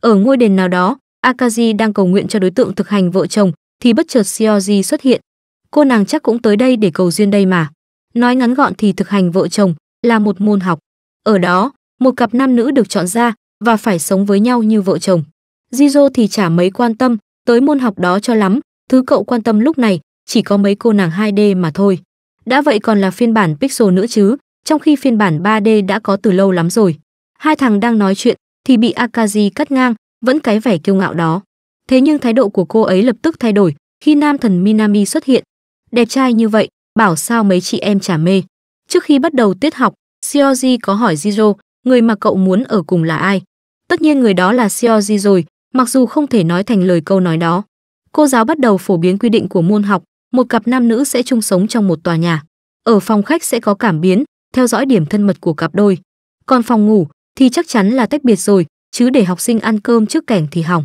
Ở ngôi đền nào đó, Akaji đang cầu nguyện cho đối tượng thực hành vợ chồng thì bất chợt Shioji xuất hiện. Cô nàng chắc cũng tới đây để cầu duyên đây mà. Nói ngắn gọn thì thực hành vợ chồng là một môn học. Ở đó, một cặp nam nữ được chọn ra và phải sống với nhau như vợ chồng. Jizo thì chả mấy quan tâm tới môn học đó cho lắm, thứ cậu quan tâm lúc này chỉ có mấy cô nàng 2D mà thôi. Đã vậy còn là phiên bản pixel nữa chứ, trong khi phiên bản 3D đã có từ lâu lắm rồi. Hai thằng đang nói chuyện thì bị Akaji cắt ngang, vẫn cái vẻ kiêu ngạo đó. Thế nhưng thái độ của cô ấy lập tức thay đổi khi nam thần Minami xuất hiện. Đẹp trai như vậy, bảo sao mấy chị em chả mê. Trước khi bắt đầu tiết học, Seoji có hỏi Jiro, người mà cậu muốn ở cùng là ai. Tất nhiên người đó là Seoji rồi, mặc dù không thể nói thành lời câu nói đó. Cô giáo bắt đầu phổ biến quy định của môn học, một cặp nam nữ sẽ chung sống trong một tòa nhà. Ở phòng khách sẽ có cảm biến, theo dõi điểm thân mật của cặp đôi. Còn phòng ngủ, thì chắc chắn là tách biệt rồi, chứ để học sinh ăn cơm trước cảnh thì hỏng.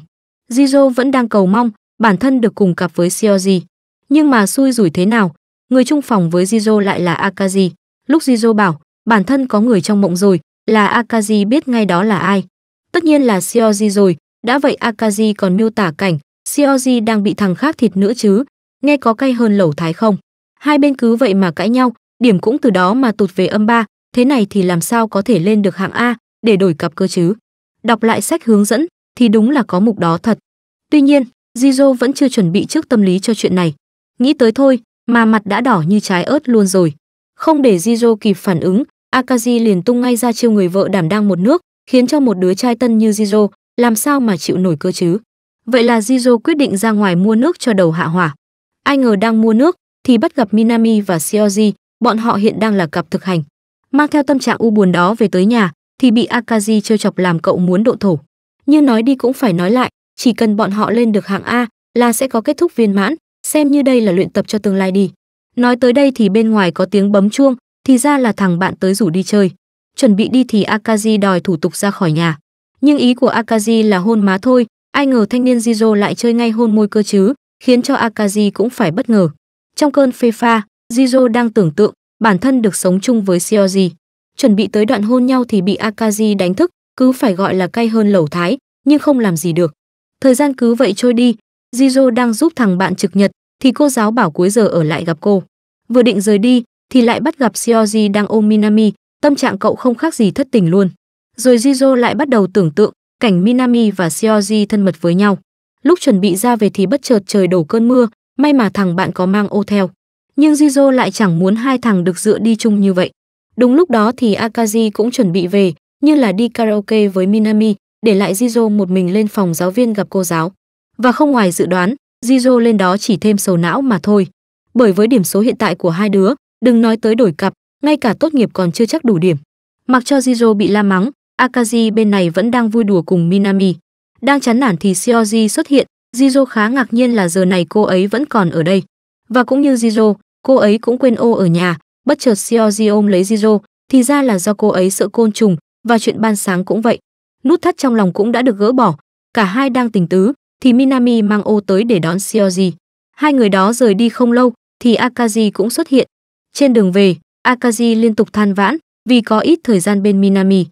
Jizo vẫn đang cầu mong bản thân được cùng cặp với Seoji. Nhưng mà xui rủi thế nào, người chung phòng với Jizo lại là Akaji. Lúc Jizo bảo bản thân có người trong mộng rồi, là Akaji biết ngay đó là ai. Tất nhiên là Seoji rồi, đã vậy Akaji còn miêu tả cảnh Seoji đang bị thằng khác thịt nữa chứ, nghe có cay hơn lẩu thái không. Hai bên cứ vậy mà cãi nhau, điểm cũng từ đó mà tụt về âm ba, thế này thì làm sao có thể lên được hạng A, để đổi cặp cơ chứ. Đọc lại sách hướng dẫn thì đúng là có mục đó thật. Tuy nhiên, Jizo vẫn chưa chuẩn bị trước tâm lý cho chuyện này. Nghĩ tới thôi mà mặt đã đỏ như trái ớt luôn rồi. Không để Jizo kịp phản ứng, Akaji liền tung ngay ra chiêu người vợ đảm đang một nước, khiến cho một đứa trai tân như Jizo làm sao mà chịu nổi cơ chứ. Vậy là Jizo quyết định ra ngoài mua nước cho đầu hạ hỏa. Ai ngờ đang mua nước thì bắt gặp Minami và Seoji, bọn họ hiện đang là cặp thực hành. Mang theo tâm trạng u buồn đó về tới nhà, thì bị Akazi trêu chọc làm cậu muốn độ thổ. Như nói đi cũng phải nói lại, chỉ cần bọn họ lên được hạng A là sẽ có kết thúc viên mãn, xem như đây là luyện tập cho tương lai đi. Nói tới đây thì bên ngoài có tiếng bấm chuông, thì ra là thằng bạn tới rủ đi chơi. Chuẩn bị đi thì Akazi đòi thủ tục ra khỏi nhà. Nhưng ý của Akazi là hôn má thôi, ai ngờ thanh niên Jizo lại chơi ngay hôn môi cơ chứ, khiến cho Akazi cũng phải bất ngờ. Trong cơn phê pha, Jizo đang tưởng tượng bản thân được sống chung với Seoji chuẩn bị tới đoạn hôn nhau thì bị Akaji đánh thức, cứ phải gọi là cay hơn lẩu thái, nhưng không làm gì được. Thời gian cứ vậy trôi đi, Jizo đang giúp thằng bạn trực nhật thì cô giáo bảo cuối giờ ở lại gặp cô. Vừa định rời đi thì lại bắt gặp Seoji đang ôm Minami, tâm trạng cậu không khác gì thất tình luôn. Rồi Jizo lại bắt đầu tưởng tượng cảnh Minami và Seoji thân mật với nhau. Lúc chuẩn bị ra về thì bất chợt trời đổ cơn mưa, may mà thằng bạn có mang ô theo. Nhưng Jizo lại chẳng muốn hai thằng được dựa đi chung như vậy. Đúng lúc đó thì Akaji cũng chuẩn bị về, như là đi karaoke với Minami, để lại Jizo một mình lên phòng giáo viên gặp cô giáo. Và không ngoài dự đoán, Jizo lên đó chỉ thêm sầu não mà thôi. Bởi với điểm số hiện tại của hai đứa, đừng nói tới đổi cặp, ngay cả tốt nghiệp còn chưa chắc đủ điểm. Mặc cho Jizo bị la mắng, Akaji bên này vẫn đang vui đùa cùng Minami. Đang chán nản thì Shioji xuất hiện, Jizo khá ngạc nhiên là giờ này cô ấy vẫn còn ở đây. Và cũng như Jizo, cô ấy cũng quên ô ở nhà, bất chợt Seoji ôm lấy Jiro, thì ra là do cô ấy sợ côn trùng và chuyện ban sáng cũng vậy. Nút thắt trong lòng cũng đã được gỡ bỏ, cả hai đang tình tứ thì Minami mang ô tới để đón Seoji. Hai người đó rời đi không lâu thì Akaji cũng xuất hiện. Trên đường về, Akaji liên tục than vãn vì có ít thời gian bên Minami.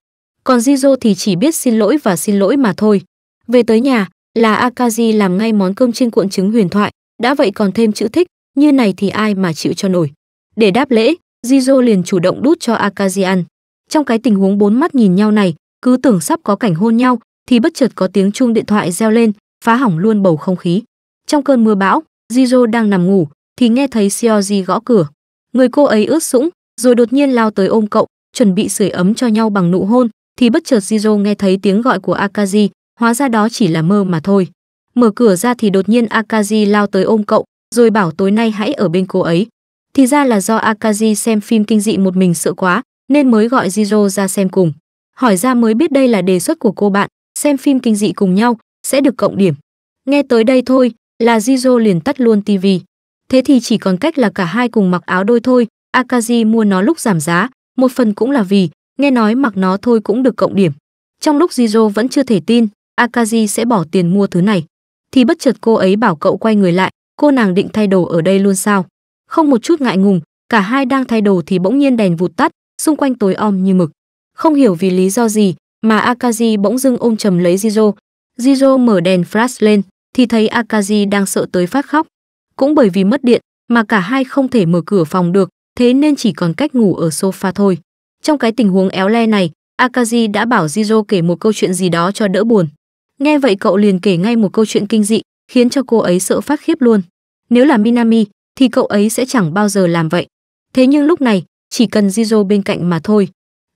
Còn Jizo thì chỉ biết xin lỗi và xin lỗi mà thôi. Về tới nhà là Akaji làm ngay món cơm trên cuộn trứng huyền thoại, đã vậy còn thêm chữ thích, như này thì ai mà chịu cho nổi. Để đáp lễ, Jizo liền chủ động đút cho Akazi ăn. Trong cái tình huống bốn mắt nhìn nhau này, cứ tưởng sắp có cảnh hôn nhau, thì bất chợt có tiếng chuông điện thoại reo lên, phá hỏng luôn bầu không khí. Trong cơn mưa bão, Jizo đang nằm ngủ, thì nghe thấy Seoji gõ cửa. Người cô ấy ướt sũng, rồi đột nhiên lao tới ôm cậu, chuẩn bị sưởi ấm cho nhau bằng nụ hôn, thì bất chợt Jizo nghe thấy tiếng gọi của Akazi, hóa ra đó chỉ là mơ mà thôi. Mở cửa ra thì đột nhiên Akazi lao tới ôm cậu, rồi bảo tối nay hãy ở bên cô ấy thì ra là do Akaji xem phim kinh dị một mình sợ quá, nên mới gọi Jiro ra xem cùng. Hỏi ra mới biết đây là đề xuất của cô bạn, xem phim kinh dị cùng nhau sẽ được cộng điểm. Nghe tới đây thôi là Jiro liền tắt luôn TV Thế thì chỉ còn cách là cả hai cùng mặc áo đôi thôi, Akaji mua nó lúc giảm giá, một phần cũng là vì nghe nói mặc nó thôi cũng được cộng điểm. Trong lúc Jiro vẫn chưa thể tin, Akaji sẽ bỏ tiền mua thứ này, thì bất chợt cô ấy bảo cậu quay người lại, cô nàng định thay đồ ở đây luôn sao? không một chút ngại ngùng, cả hai đang thay đồ thì bỗng nhiên đèn vụt tắt, xung quanh tối om như mực. Không hiểu vì lý do gì mà Akaji bỗng dưng ôm chầm lấy Jizo. Jizo mở đèn flash lên thì thấy Akaji đang sợ tới phát khóc. Cũng bởi vì mất điện mà cả hai không thể mở cửa phòng được, thế nên chỉ còn cách ngủ ở sofa thôi. Trong cái tình huống éo le này, Akaji đã bảo Jizo kể một câu chuyện gì đó cho đỡ buồn. Nghe vậy cậu liền kể ngay một câu chuyện kinh dị, khiến cho cô ấy sợ phát khiếp luôn. Nếu là Minami, thì cậu ấy sẽ chẳng bao giờ làm vậy. Thế nhưng lúc này, chỉ cần Jizo bên cạnh mà thôi.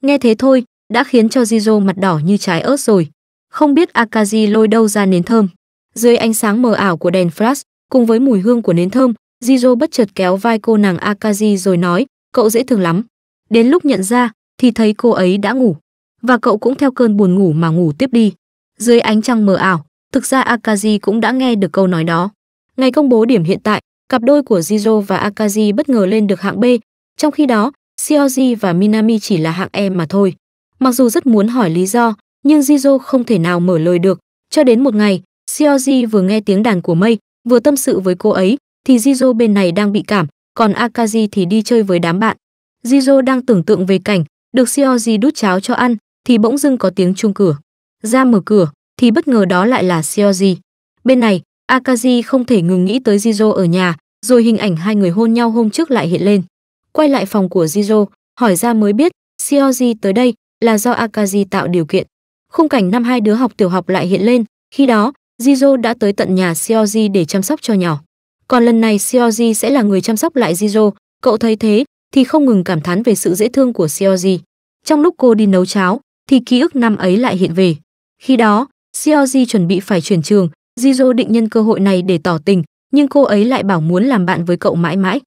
Nghe thế thôi, đã khiến cho Jizo mặt đỏ như trái ớt rồi. Không biết Akaji lôi đâu ra nến thơm. Dưới ánh sáng mờ ảo của đèn flash, cùng với mùi hương của nến thơm, Jizo bất chợt kéo vai cô nàng Akaji rồi nói, cậu dễ thương lắm. Đến lúc nhận ra, thì thấy cô ấy đã ngủ. Và cậu cũng theo cơn buồn ngủ mà ngủ tiếp đi. Dưới ánh trăng mờ ảo, thực ra Akaji cũng đã nghe được câu nói đó. Ngày công bố điểm hiện tại, cặp đôi của Jizo và Akaji bất ngờ lên được hạng B, trong khi đó, Shioji và Minami chỉ là hạng E mà thôi. Mặc dù rất muốn hỏi lý do, nhưng Jizo không thể nào mở lời được. Cho đến một ngày, Shioji vừa nghe tiếng đàn của Mây, vừa tâm sự với cô ấy, thì Jizo bên này đang bị cảm, còn Akaji thì đi chơi với đám bạn. Jizo đang tưởng tượng về cảnh được Shioji đút cháo cho ăn, thì bỗng dưng có tiếng chuông cửa. Ra mở cửa, thì bất ngờ đó lại là Shioji. Bên này, Akaji không thể ngừng nghĩ tới Jizo ở nhà, rồi hình ảnh hai người hôn nhau hôm trước lại hiện lên. Quay lại phòng của Jizo, hỏi ra mới biết, Shioji tới đây là do Akaji tạo điều kiện. Khung cảnh năm hai đứa học tiểu học lại hiện lên, khi đó, Jizo đã tới tận nhà Shioji để chăm sóc cho nhỏ. Còn lần này Shioji sẽ là người chăm sóc lại Jizo, cậu thấy thế thì không ngừng cảm thán về sự dễ thương của Shioji. Trong lúc cô đi nấu cháo, thì ký ức năm ấy lại hiện về. Khi đó, Shioji chuẩn bị phải chuyển trường, Jizo định nhân cơ hội này để tỏ tình, nhưng cô ấy lại bảo muốn làm bạn với cậu mãi mãi.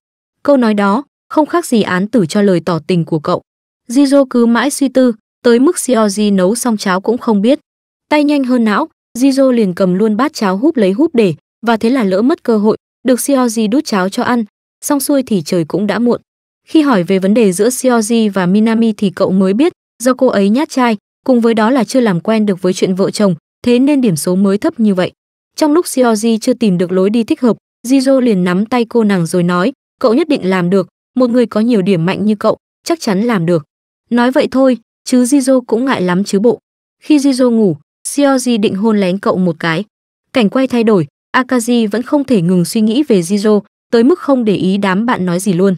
Câu nói đó không khác gì án tử cho lời tỏ tình của cậu. Jizo cứ mãi suy tư, tới mức Seoji nấu xong cháo cũng không biết. Tay nhanh hơn não, Jizo liền cầm luôn bát cháo húp lấy húp để, và thế là lỡ mất cơ hội, được Seoji đút cháo cho ăn, xong xuôi thì trời cũng đã muộn. Khi hỏi về vấn đề giữa Seoji và Minami thì cậu mới biết, do cô ấy nhát trai, cùng với đó là chưa làm quen được với chuyện vợ chồng, thế nên điểm số mới thấp như vậy. Trong lúc Sioji chưa tìm được lối đi thích hợp, Jizo liền nắm tay cô nàng rồi nói, cậu nhất định làm được, một người có nhiều điểm mạnh như cậu, chắc chắn làm được. Nói vậy thôi, chứ Jizo cũng ngại lắm chứ bộ. Khi Jizo ngủ, Sioji định hôn lén cậu một cái. Cảnh quay thay đổi, Akaji vẫn không thể ngừng suy nghĩ về Jizo, tới mức không để ý đám bạn nói gì luôn.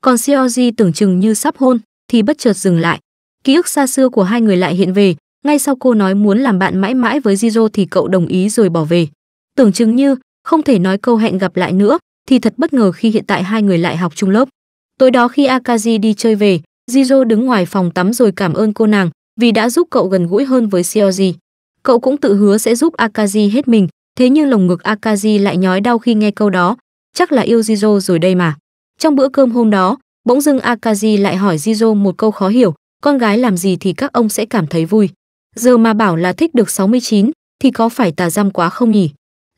Còn Sioji tưởng chừng như sắp hôn, thì bất chợt dừng lại. Ký ức xa xưa của hai người lại hiện về, ngay sau cô nói muốn làm bạn mãi mãi với Jizo thì cậu đồng ý rồi bỏ về. Tưởng chừng như không thể nói câu hẹn gặp lại nữa, thì thật bất ngờ khi hiện tại hai người lại học chung lớp. Tối đó khi Akaji đi chơi về, Jizo đứng ngoài phòng tắm rồi cảm ơn cô nàng vì đã giúp cậu gần gũi hơn với Seoji. Cậu cũng tự hứa sẽ giúp Akaji hết mình, thế nhưng lồng ngực Akaji lại nhói đau khi nghe câu đó, chắc là yêu Jizo rồi đây mà. Trong bữa cơm hôm đó, bỗng dưng Akaji lại hỏi Jizo một câu khó hiểu, con gái làm gì thì các ông sẽ cảm thấy vui. Giờ mà bảo là thích được 69 thì có phải tà dâm quá không nhỉ?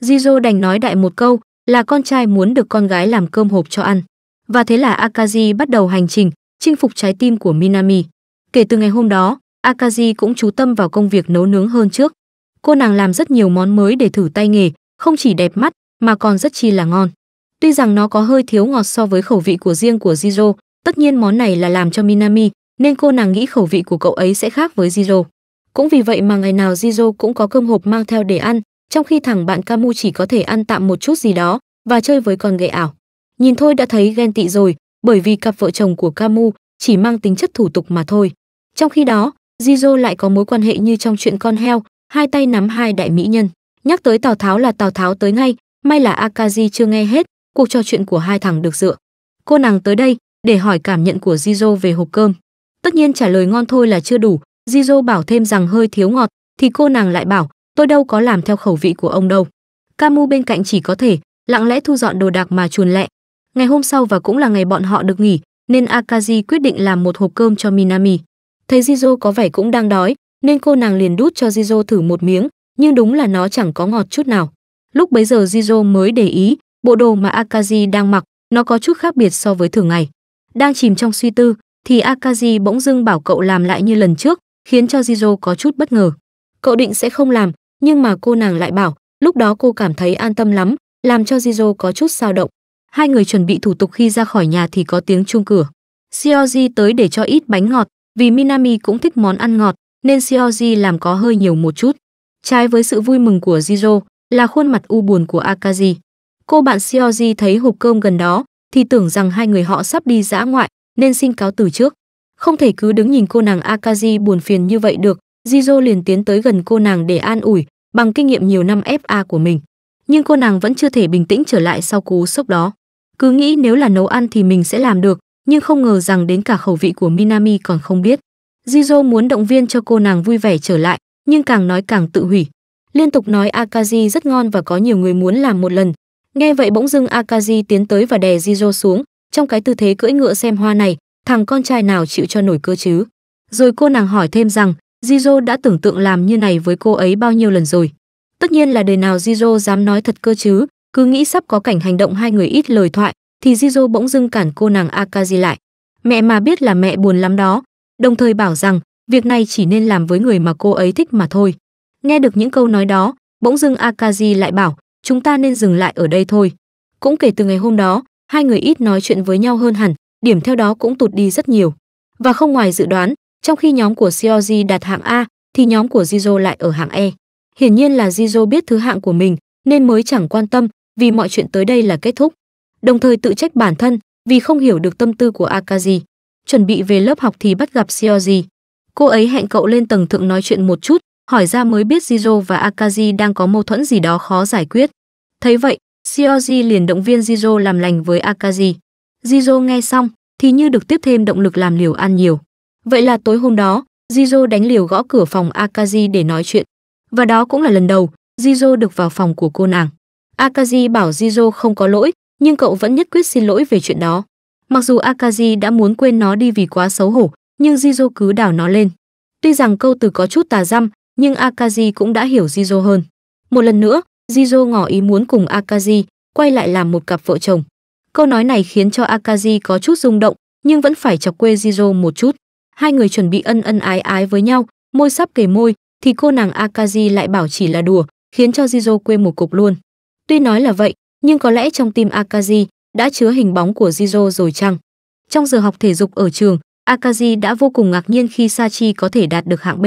Jizo đành nói đại một câu là con trai muốn được con gái làm cơm hộp cho ăn. Và thế là Akaji bắt đầu hành trình, chinh phục trái tim của Minami. Kể từ ngày hôm đó, Akaji cũng chú tâm vào công việc nấu nướng hơn trước. Cô nàng làm rất nhiều món mới để thử tay nghề, không chỉ đẹp mắt mà còn rất chi là ngon. Tuy rằng nó có hơi thiếu ngọt so với khẩu vị của riêng của Jiro, tất nhiên món này là làm cho Minami, nên cô nàng nghĩ khẩu vị của cậu ấy sẽ khác với Jiro. Cũng vì vậy mà ngày nào Jiro cũng có cơm hộp mang theo để ăn, trong khi thằng bạn Camu chỉ có thể ăn tạm một chút gì đó và chơi với con gậy ảo. Nhìn thôi đã thấy ghen tị rồi, bởi vì cặp vợ chồng của Camu chỉ mang tính chất thủ tục mà thôi. Trong khi đó, Jizo lại có mối quan hệ như trong chuyện con heo, hai tay nắm hai đại mỹ nhân. Nhắc tới Tào Tháo là Tào Tháo tới ngay, may là Akazi chưa nghe hết cuộc trò chuyện của hai thằng được dựa. Cô nàng tới đây để hỏi cảm nhận của Jizo về hộp cơm. Tất nhiên trả lời ngon thôi là chưa đủ, Jizo bảo thêm rằng hơi thiếu ngọt thì cô nàng lại bảo tôi đâu có làm theo khẩu vị của ông đâu camu bên cạnh chỉ có thể lặng lẽ thu dọn đồ đạc mà chuồn lẹ ngày hôm sau và cũng là ngày bọn họ được nghỉ nên akaji quyết định làm một hộp cơm cho minami thấy jizo có vẻ cũng đang đói nên cô nàng liền đút cho jizo thử một miếng nhưng đúng là nó chẳng có ngọt chút nào lúc bấy giờ jizo mới để ý bộ đồ mà akaji đang mặc nó có chút khác biệt so với thường ngày đang chìm trong suy tư thì akaji bỗng dưng bảo cậu làm lại như lần trước khiến cho jizo có chút bất ngờ cậu định sẽ không làm nhưng mà cô nàng lại bảo, lúc đó cô cảm thấy an tâm lắm, làm cho Jizo có chút sao động. Hai người chuẩn bị thủ tục khi ra khỏi nhà thì có tiếng chuông cửa. Seoji tới để cho ít bánh ngọt, vì Minami cũng thích món ăn ngọt, nên Seoji làm có hơi nhiều một chút. Trái với sự vui mừng của Jizo là khuôn mặt u buồn của Akaji. Cô bạn Seoji thấy hộp cơm gần đó thì tưởng rằng hai người họ sắp đi dã ngoại nên xin cáo từ trước. Không thể cứ đứng nhìn cô nàng Akaji buồn phiền như vậy được, Jizo liền tiến tới gần cô nàng để an ủi, bằng kinh nghiệm nhiều năm FA của mình. Nhưng cô nàng vẫn chưa thể bình tĩnh trở lại sau cú sốc đó. Cứ nghĩ nếu là nấu ăn thì mình sẽ làm được, nhưng không ngờ rằng đến cả khẩu vị của Minami còn không biết. Jizo muốn động viên cho cô nàng vui vẻ trở lại, nhưng càng nói càng tự hủy. Liên tục nói Akaji rất ngon và có nhiều người muốn làm một lần. Nghe vậy bỗng dưng Akaji tiến tới và đè Jizo xuống, trong cái tư thế cưỡi ngựa xem hoa này, thằng con trai nào chịu cho nổi cơ chứ. Rồi cô nàng hỏi thêm rằng, Jizo đã tưởng tượng làm như này với cô ấy bao nhiêu lần rồi. Tất nhiên là đời nào Jizo dám nói thật cơ chứ, cứ nghĩ sắp có cảnh hành động hai người ít lời thoại, thì Jizo bỗng dưng cản cô nàng Akaji lại. Mẹ mà biết là mẹ buồn lắm đó, đồng thời bảo rằng việc này chỉ nên làm với người mà cô ấy thích mà thôi. Nghe được những câu nói đó, bỗng dưng Akaji lại bảo, chúng ta nên dừng lại ở đây thôi. Cũng kể từ ngày hôm đó, hai người ít nói chuyện với nhau hơn hẳn, điểm theo đó cũng tụt đi rất nhiều. Và không ngoài dự đoán, trong khi nhóm của Seoji đạt hạng A thì nhóm của Jizo lại ở hạng E. Hiển nhiên là Jizo biết thứ hạng của mình nên mới chẳng quan tâm vì mọi chuyện tới đây là kết thúc. Đồng thời tự trách bản thân vì không hiểu được tâm tư của Akaji. Chuẩn bị về lớp học thì bắt gặp Seoji. Cô ấy hẹn cậu lên tầng thượng nói chuyện một chút, hỏi ra mới biết Jizo và Akaji đang có mâu thuẫn gì đó khó giải quyết. Thấy vậy, Seoji liền động viên Jizo làm lành với Akaji. Jizo nghe xong thì như được tiếp thêm động lực làm liều ăn nhiều. Vậy là tối hôm đó, Jizo đánh liều gõ cửa phòng Akaji để nói chuyện. Và đó cũng là lần đầu Jizo được vào phòng của cô nàng. Akaji bảo Jizo không có lỗi, nhưng cậu vẫn nhất quyết xin lỗi về chuyện đó. Mặc dù Akaji đã muốn quên nó đi vì quá xấu hổ, nhưng Jizo cứ đảo nó lên. Tuy rằng câu từ có chút tà dâm nhưng Akaji cũng đã hiểu Jizo hơn. Một lần nữa, Jizo ngỏ ý muốn cùng Akaji quay lại làm một cặp vợ chồng. Câu nói này khiến cho Akaji có chút rung động, nhưng vẫn phải chọc quê Jizo một chút hai người chuẩn bị ân ân ái ái với nhau môi sắp kề môi thì cô nàng akaji lại bảo chỉ là đùa khiến cho jizo quê một cục luôn tuy nói là vậy nhưng có lẽ trong tim akaji đã chứa hình bóng của jizo rồi chăng trong giờ học thể dục ở trường akaji đã vô cùng ngạc nhiên khi sachi có thể đạt được hạng b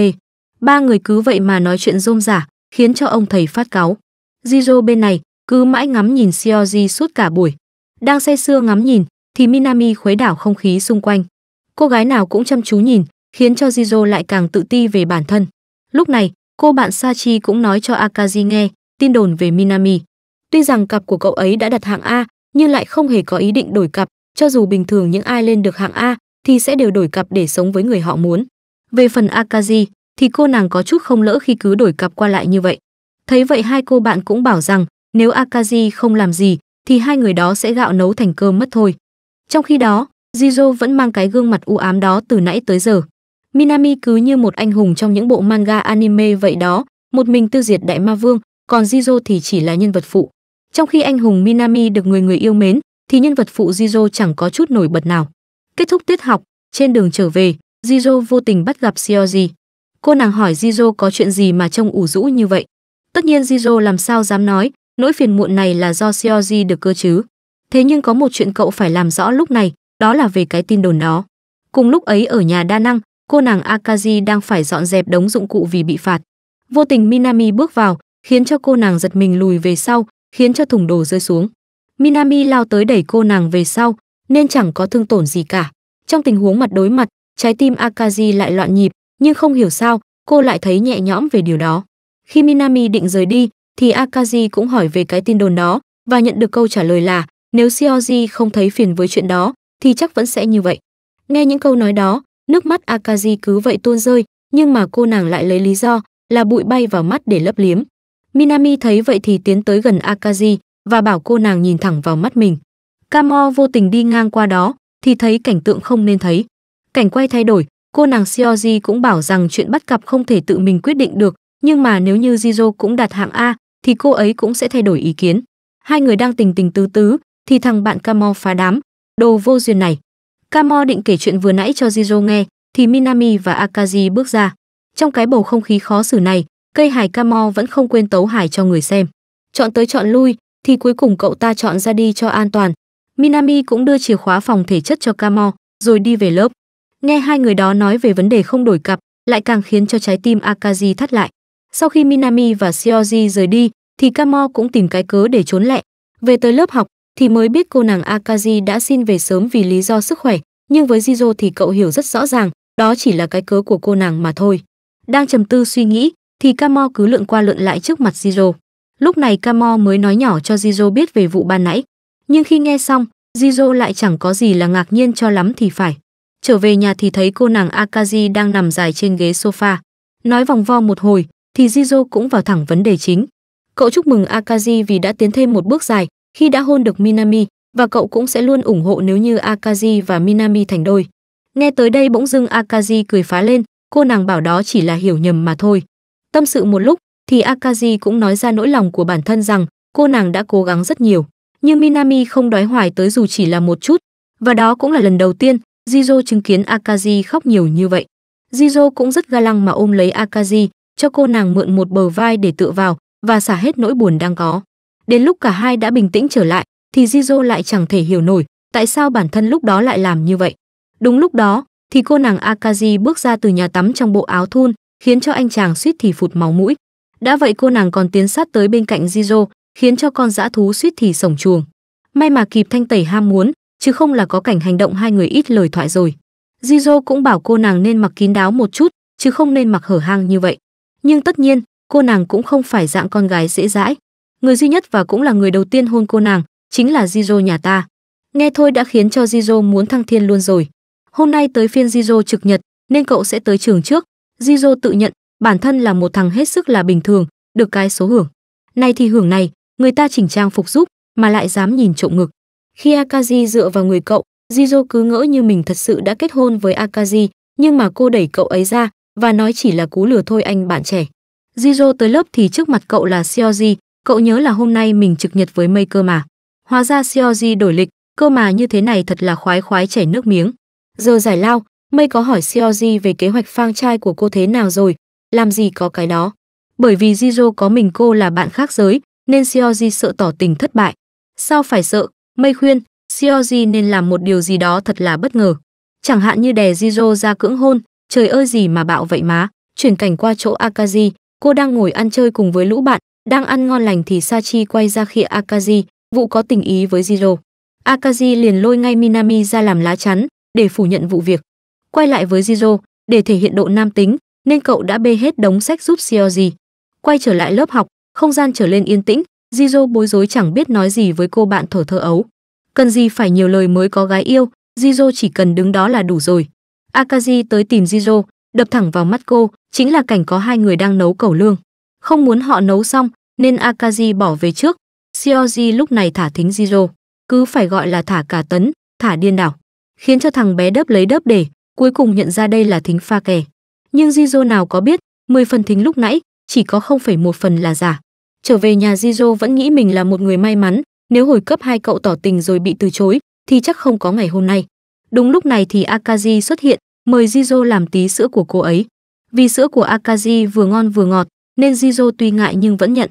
ba người cứ vậy mà nói chuyện rôm rả khiến cho ông thầy phát cáu jizo bên này cứ mãi ngắm nhìn Seoji suốt cả buổi. Đang say sưa ngắm nhìn thì Minami khuấy đảo không khí xung quanh cô gái nào cũng chăm chú nhìn khiến cho Jizo lại càng tự ti về bản thân lúc này cô bạn sachi cũng nói cho akaji nghe tin đồn về minami tuy rằng cặp của cậu ấy đã đặt hạng a nhưng lại không hề có ý định đổi cặp cho dù bình thường những ai lên được hạng a thì sẽ đều đổi cặp để sống với người họ muốn về phần akaji thì cô nàng có chút không lỡ khi cứ đổi cặp qua lại như vậy thấy vậy hai cô bạn cũng bảo rằng nếu akaji không làm gì thì hai người đó sẽ gạo nấu thành cơm mất thôi trong khi đó Jizo vẫn mang cái gương mặt u ám đó từ nãy tới giờ. Minami cứ như một anh hùng trong những bộ manga anime vậy đó, một mình tiêu diệt đại ma vương, còn Jizo thì chỉ là nhân vật phụ. Trong khi anh hùng Minami được người người yêu mến, thì nhân vật phụ Jizo chẳng có chút nổi bật nào. Kết thúc tiết học, trên đường trở về, Jizo vô tình bắt gặp Seoji. Cô nàng hỏi Jizo có chuyện gì mà trông ủ rũ như vậy. Tất nhiên Jizo làm sao dám nói, nỗi phiền muộn này là do Seoji được cơ chứ. Thế nhưng có một chuyện cậu phải làm rõ lúc này, đó là về cái tin đồn đó. Cùng lúc ấy ở nhà đa năng, cô nàng Akaji đang phải dọn dẹp đống dụng cụ vì bị phạt. Vô tình Minami bước vào, khiến cho cô nàng giật mình lùi về sau, khiến cho thùng đồ rơi xuống. Minami lao tới đẩy cô nàng về sau, nên chẳng có thương tổn gì cả. Trong tình huống mặt đối mặt, trái tim Akaji lại loạn nhịp, nhưng không hiểu sao, cô lại thấy nhẹ nhõm về điều đó. Khi Minami định rời đi, thì Akaji cũng hỏi về cái tin đồn đó và nhận được câu trả lời là nếu Shioji không thấy phiền với chuyện đó thì chắc vẫn sẽ như vậy. Nghe những câu nói đó, nước mắt Akazi cứ vậy tuôn rơi, nhưng mà cô nàng lại lấy lý do là bụi bay vào mắt để lấp liếm. Minami thấy vậy thì tiến tới gần Akazi và bảo cô nàng nhìn thẳng vào mắt mình. Kamo vô tình đi ngang qua đó thì thấy cảnh tượng không nên thấy. Cảnh quay thay đổi, cô nàng Shioji cũng bảo rằng chuyện bắt cặp không thể tự mình quyết định được, nhưng mà nếu như Jizo cũng đạt hạng A thì cô ấy cũng sẽ thay đổi ý kiến. Hai người đang tình tình tứ tứ thì thằng bạn Kamo phá đám, đồ vô duyên này. Kamo định kể chuyện vừa nãy cho Jiro nghe, thì Minami và Akaji bước ra. Trong cái bầu không khí khó xử này, cây hài Kamo vẫn không quên tấu hài cho người xem. Chọn tới chọn lui, thì cuối cùng cậu ta chọn ra đi cho an toàn. Minami cũng đưa chìa khóa phòng thể chất cho Kamo, rồi đi về lớp. Nghe hai người đó nói về vấn đề không đổi cặp, lại càng khiến cho trái tim Akaji thắt lại. Sau khi Minami và Shioji rời đi, thì Kamo cũng tìm cái cớ để trốn lẹ. Về tới lớp học, thì mới biết cô nàng Akaji đã xin về sớm vì lý do sức khỏe, nhưng với Jizo thì cậu hiểu rất rõ ràng, đó chỉ là cái cớ của cô nàng mà thôi. Đang trầm tư suy nghĩ, thì Kamo cứ lượn qua lượn lại trước mặt Jizo. Lúc này Kamo mới nói nhỏ cho Jizo biết về vụ ban nãy, nhưng khi nghe xong, Jizo lại chẳng có gì là ngạc nhiên cho lắm thì phải. Trở về nhà thì thấy cô nàng Akaji đang nằm dài trên ghế sofa. Nói vòng vo một hồi, thì Jizo cũng vào thẳng vấn đề chính. Cậu chúc mừng Akaji vì đã tiến thêm một bước dài, khi đã hôn được Minami và cậu cũng sẽ luôn ủng hộ nếu như Akaji và Minami thành đôi. Nghe tới đây bỗng dưng Akaji cười phá lên, cô nàng bảo đó chỉ là hiểu nhầm mà thôi. Tâm sự một lúc thì Akaji cũng nói ra nỗi lòng của bản thân rằng cô nàng đã cố gắng rất nhiều, nhưng Minami không đói hoài tới dù chỉ là một chút, và đó cũng là lần đầu tiên Jizo chứng kiến Akaji khóc nhiều như vậy. Jizo cũng rất ga lăng mà ôm lấy Akaji, cho cô nàng mượn một bờ vai để tựa vào và xả hết nỗi buồn đang có. Đến lúc cả hai đã bình tĩnh trở lại, thì Jizo lại chẳng thể hiểu nổi tại sao bản thân lúc đó lại làm như vậy. Đúng lúc đó, thì cô nàng Akaji bước ra từ nhà tắm trong bộ áo thun, khiến cho anh chàng suýt thì phụt máu mũi. Đã vậy cô nàng còn tiến sát tới bên cạnh Jizo, khiến cho con dã thú suýt thì sổng chuồng. May mà kịp thanh tẩy ham muốn, chứ không là có cảnh hành động hai người ít lời thoại rồi. Jizo cũng bảo cô nàng nên mặc kín đáo một chút, chứ không nên mặc hở hang như vậy. Nhưng tất nhiên, cô nàng cũng không phải dạng con gái dễ dãi, người duy nhất và cũng là người đầu tiên hôn cô nàng chính là Jizo nhà ta. Nghe thôi đã khiến cho Jizo muốn thăng thiên luôn rồi. Hôm nay tới phiên Jizo trực nhật, nên cậu sẽ tới trường trước. Jizo tự nhận bản thân là một thằng hết sức là bình thường, được cái số hưởng. Nay thì hưởng này, người ta chỉnh trang phục giúp mà lại dám nhìn trộm ngực. Khi Akaji dựa vào người cậu, Jizo cứ ngỡ như mình thật sự đã kết hôn với Akaji, nhưng mà cô đẩy cậu ấy ra và nói chỉ là cú lừa thôi anh bạn trẻ. Jizo tới lớp thì trước mặt cậu là Seoji, cậu nhớ là hôm nay mình trực nhật với mây cơ mà. Hóa ra Xiaoji đổi lịch, cơ mà như thế này thật là khoái khoái chảy nước miếng. Giờ giải lao, mây có hỏi Xiaoji về kế hoạch phang trai của cô thế nào rồi, làm gì có cái đó. Bởi vì Jizo có mình cô là bạn khác giới, nên Xiaoji sợ tỏ tình thất bại. Sao phải sợ, mây khuyên, Xiaoji nên làm một điều gì đó thật là bất ngờ. Chẳng hạn như đè Jizo ra cưỡng hôn, trời ơi gì mà bạo vậy má, chuyển cảnh qua chỗ Akaji, cô đang ngồi ăn chơi cùng với lũ bạn, đang ăn ngon lành thì Sachi quay ra khịa Akaji, vụ có tình ý với Zero. Akaji liền lôi ngay Minami ra làm lá chắn để phủ nhận vụ việc. Quay lại với Zero, để thể hiện độ nam tính, nên cậu đã bê hết đống sách giúp Shioji. Quay trở lại lớp học, không gian trở lên yên tĩnh, Jiro bối rối chẳng biết nói gì với cô bạn thở thơ ấu. Cần gì phải nhiều lời mới có gái yêu, Jiro chỉ cần đứng đó là đủ rồi. Akaji tới tìm Jiro, đập thẳng vào mắt cô, chính là cảnh có hai người đang nấu cẩu lương. Không muốn họ nấu xong, nên Akaji bỏ về trước. Shioji lúc này thả thính Zero, cứ phải gọi là thả cả tấn, thả điên đảo, khiến cho thằng bé đớp lấy đớp để, cuối cùng nhận ra đây là thính pha kè. Nhưng Zero nào có biết, 10 phần thính lúc nãy, chỉ có 0,1 phần là giả. Trở về nhà Zero vẫn nghĩ mình là một người may mắn, nếu hồi cấp hai cậu tỏ tình rồi bị từ chối, thì chắc không có ngày hôm nay. Đúng lúc này thì Akaji xuất hiện, mời Jizo làm tí sữa của cô ấy. Vì sữa của Akaji vừa ngon vừa ngọt, nên Jizo tuy ngại nhưng vẫn nhận.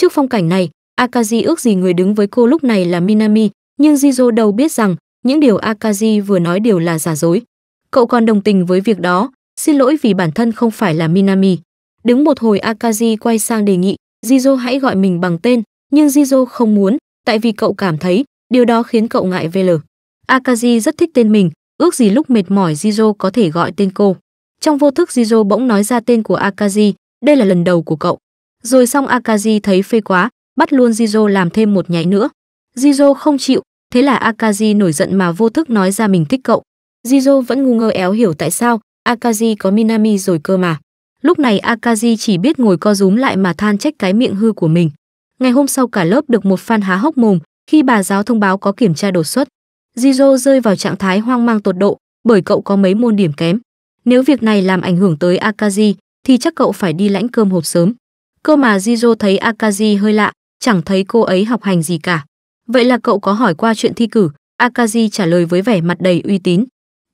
Trước phong cảnh này, Akaji ước gì người đứng với cô lúc này là Minami, nhưng Jizo đâu biết rằng những điều Akaji vừa nói đều là giả dối. Cậu còn đồng tình với việc đó, xin lỗi vì bản thân không phải là Minami. Đứng một hồi Akaji quay sang đề nghị, Jizo hãy gọi mình bằng tên, nhưng Jizo không muốn, tại vì cậu cảm thấy điều đó khiến cậu ngại VL. Akaji rất thích tên mình, ước gì lúc mệt mỏi Jizo có thể gọi tên cô. Trong vô thức Jizo bỗng nói ra tên của Akaji, đây là lần đầu của cậu. Rồi xong Akaji thấy phê quá, bắt luôn Jizo làm thêm một nháy nữa. Jizo không chịu, thế là Akaji nổi giận mà vô thức nói ra mình thích cậu. Jizo vẫn ngu ngơ éo hiểu tại sao, Akaji có Minami rồi cơ mà. Lúc này Akaji chỉ biết ngồi co rúm lại mà than trách cái miệng hư của mình. Ngày hôm sau cả lớp được một fan há hốc mồm khi bà giáo thông báo có kiểm tra đột xuất. Jizo rơi vào trạng thái hoang mang tột độ bởi cậu có mấy môn điểm kém. Nếu việc này làm ảnh hưởng tới Akaji thì chắc cậu phải đi lãnh cơm hộp sớm. Cơ mà Jizo thấy Akaji hơi lạ, chẳng thấy cô ấy học hành gì cả. Vậy là cậu có hỏi qua chuyện thi cử, Akaji trả lời với vẻ mặt đầy uy tín.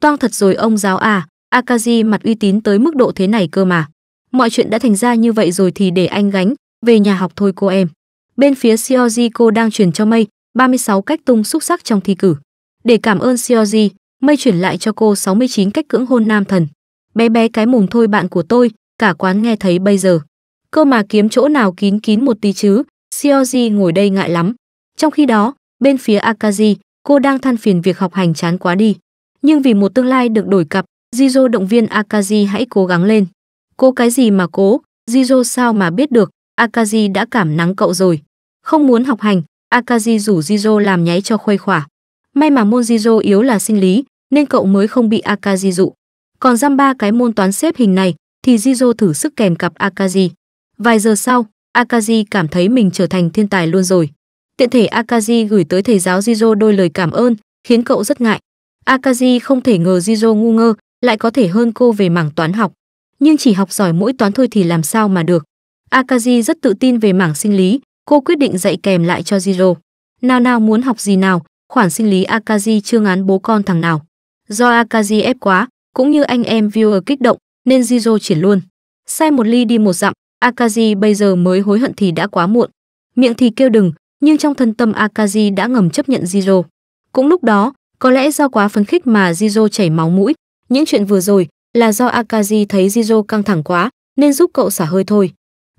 Toang thật rồi ông giáo à, Akaji mặt uy tín tới mức độ thế này cơ mà. Mọi chuyện đã thành ra như vậy rồi thì để anh gánh, về nhà học thôi cô em. Bên phía Seoji cô đang truyền cho Mây 36 cách tung xúc sắc trong thi cử. Để cảm ơn Seoji, Mây chuyển lại cho cô 69 cách cưỡng hôn nam thần. Bé bé cái mồm thôi bạn của tôi, cả quán nghe thấy bây giờ cơ mà kiếm chỗ nào kín kín một tí chứ, Seoji ngồi đây ngại lắm. Trong khi đó, bên phía Akaji, cô đang than phiền việc học hành chán quá đi. Nhưng vì một tương lai được đổi cặp, Jizo động viên Akaji hãy cố gắng lên. Cố cái gì mà cố, Jizo sao mà biết được, Akaji đã cảm nắng cậu rồi. Không muốn học hành, Akaji rủ Jizo làm nháy cho khuây khỏa. May mà môn Jizo yếu là sinh lý, nên cậu mới không bị Akaji dụ. Còn giam ba cái môn toán xếp hình này, thì Jizo thử sức kèm cặp Akaji. Vài giờ sau, Akaji cảm thấy mình trở thành thiên tài luôn rồi. Tiện thể Akaji gửi tới thầy giáo Jizo đôi lời cảm ơn, khiến cậu rất ngại. Akaji không thể ngờ Jizo ngu ngơ, lại có thể hơn cô về mảng toán học. Nhưng chỉ học giỏi mỗi toán thôi thì làm sao mà được. Akaji rất tự tin về mảng sinh lý, cô quyết định dạy kèm lại cho Jiro. Nào nào muốn học gì nào, khoản sinh lý Akaji chưa ngán bố con thằng nào. Do Akaji ép quá, cũng như anh em viewer kích động, nên Jiro chuyển luôn. Sai một ly đi một dặm, Akaji bây giờ mới hối hận thì đã quá muộn. Miệng thì kêu đừng, nhưng trong thân tâm Akaji đã ngầm chấp nhận Jiro. Cũng lúc đó, có lẽ do quá phấn khích mà Jiro chảy máu mũi, những chuyện vừa rồi là do Akaji thấy Jiro căng thẳng quá nên giúp cậu xả hơi thôi.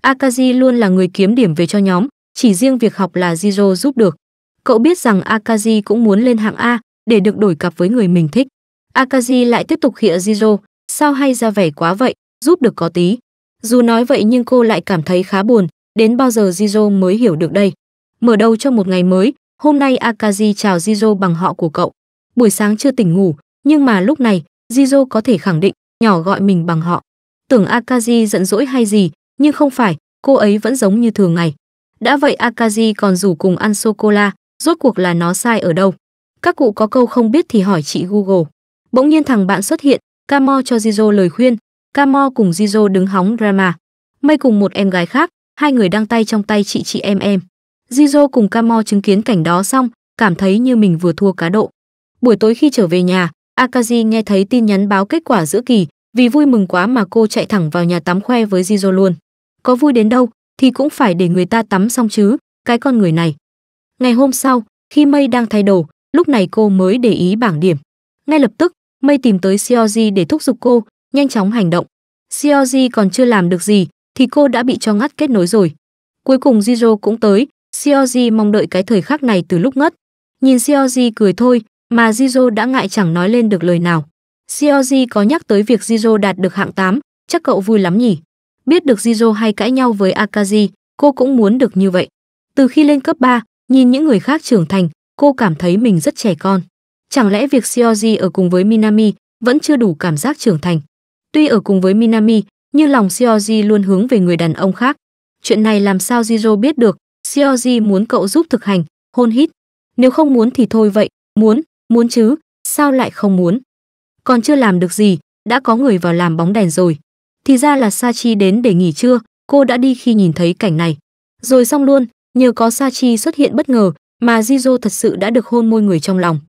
Akaji luôn là người kiếm điểm về cho nhóm, chỉ riêng việc học là Jiro giúp được. Cậu biết rằng Akaji cũng muốn lên hạng A để được đổi cặp với người mình thích. Akaji lại tiếp tục khịa Jiro, sao hay ra vẻ quá vậy, giúp được có tí. Dù nói vậy nhưng cô lại cảm thấy khá buồn, đến bao giờ Jizo mới hiểu được đây. Mở đầu cho một ngày mới, hôm nay Akaji chào Jizo bằng họ của cậu. Buổi sáng chưa tỉnh ngủ, nhưng mà lúc này, Jizo có thể khẳng định, nhỏ gọi mình bằng họ. Tưởng Akaji giận dỗi hay gì, nhưng không phải, cô ấy vẫn giống như thường ngày. Đã vậy Akaji còn rủ cùng ăn sô-cô-la, rốt cuộc là nó sai ở đâu. Các cụ có câu không biết thì hỏi chị Google. Bỗng nhiên thằng bạn xuất hiện, Camo cho Jizo lời khuyên, Kamo cùng Jizo đứng hóng drama. Mây cùng một em gái khác, hai người đang tay trong tay chị chị em em. Jizo cùng Kamo chứng kiến cảnh đó xong, cảm thấy như mình vừa thua cá độ. Buổi tối khi trở về nhà, Akaji nghe thấy tin nhắn báo kết quả giữa kỳ, vì vui mừng quá mà cô chạy thẳng vào nhà tắm khoe với Jizo luôn. Có vui đến đâu thì cũng phải để người ta tắm xong chứ, cái con người này. Ngày hôm sau, khi Mây đang thay đồ, lúc này cô mới để ý bảng điểm. Ngay lập tức, Mây tìm tới Seoji để thúc giục cô, nhanh chóng hành động. Xiaoji còn chưa làm được gì thì cô đã bị cho ngắt kết nối rồi. Cuối cùng Jiro cũng tới, Xiaoji mong đợi cái thời khắc này từ lúc ngất. Nhìn Xiaoji cười thôi, mà Jiro đã ngại chẳng nói lên được lời nào. Xiaoji có nhắc tới việc Jiro đạt được hạng 8, chắc cậu vui lắm nhỉ. Biết được Jiro hay cãi nhau với Akaji, cô cũng muốn được như vậy. Từ khi lên cấp 3, nhìn những người khác trưởng thành, cô cảm thấy mình rất trẻ con. Chẳng lẽ việc Xiaoji ở cùng với Minami vẫn chưa đủ cảm giác trưởng thành? Tuy ở cùng với Minami, nhưng lòng Seoji luôn hướng về người đàn ông khác. Chuyện này làm sao Jiro biết được, Seoji muốn cậu giúp thực hành, hôn hít. Nếu không muốn thì thôi vậy, muốn, muốn chứ, sao lại không muốn? Còn chưa làm được gì, đã có người vào làm bóng đèn rồi. Thì ra là Sachi đến để nghỉ trưa, cô đã đi khi nhìn thấy cảnh này. Rồi xong luôn, nhờ có Sachi xuất hiện bất ngờ mà Jiro thật sự đã được hôn môi người trong lòng.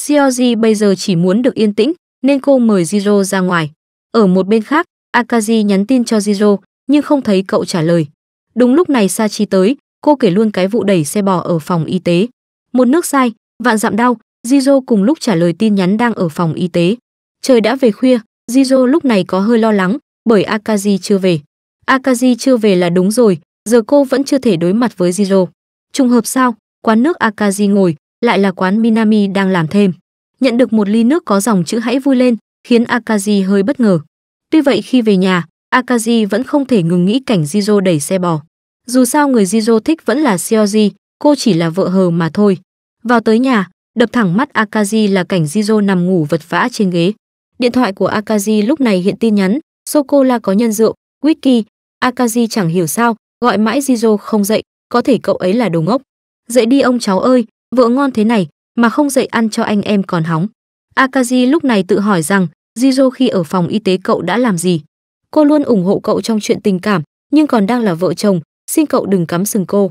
Seoji bây giờ chỉ muốn được yên tĩnh nên cô mời Jiro ra ngoài. Ở một bên khác, Akaji nhắn tin cho Jiro, nhưng không thấy cậu trả lời. Đúng lúc này Sachi tới, cô kể luôn cái vụ đẩy xe bò ở phòng y tế. Một nước sai, vạn dặm đau, Jiro cùng lúc trả lời tin nhắn đang ở phòng y tế. Trời đã về khuya, Jiro lúc này có hơi lo lắng, bởi Akaji chưa về. Akaji chưa về là đúng rồi, giờ cô vẫn chưa thể đối mặt với Jiro. Trùng hợp sao, quán nước Akaji ngồi, lại là quán Minami đang làm thêm. Nhận được một ly nước có dòng chữ hãy vui lên, khiến Akaji hơi bất ngờ. Tuy vậy khi về nhà, Akaji vẫn không thể ngừng nghĩ cảnh Jizo đẩy xe bò. Dù sao người Jizo thích vẫn là Seoji, cô chỉ là vợ hờ mà thôi. Vào tới nhà, đập thẳng mắt Akaji là cảnh Jizo nằm ngủ vật vã trên ghế. Điện thoại của Akaji lúc này hiện tin nhắn, Sokola có nhân rượu, whisky. Akaji chẳng hiểu sao, gọi mãi Jizo không dậy, có thể cậu ấy là đồ ngốc. Dậy đi ông cháu ơi, vợ ngon thế này mà không dậy ăn cho anh em còn hóng. Akaji lúc này tự hỏi rằng Jizo khi ở phòng y tế cậu đã làm gì. Cô luôn ủng hộ cậu trong chuyện tình cảm, nhưng còn đang là vợ chồng, xin cậu đừng cắm sừng cô.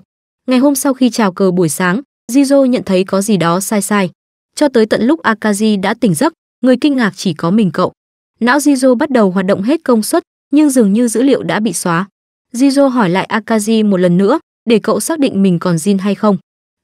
Ngày hôm sau khi chào cờ buổi sáng, Jizo nhận thấy có gì đó sai sai. Cho tới tận lúc Akaji đã tỉnh giấc, người kinh ngạc chỉ có mình cậu. Não Jizo bắt đầu hoạt động hết công suất, nhưng dường như dữ liệu đã bị xóa. Jizo hỏi lại Akaji một lần nữa, để cậu xác định mình còn Jin hay không.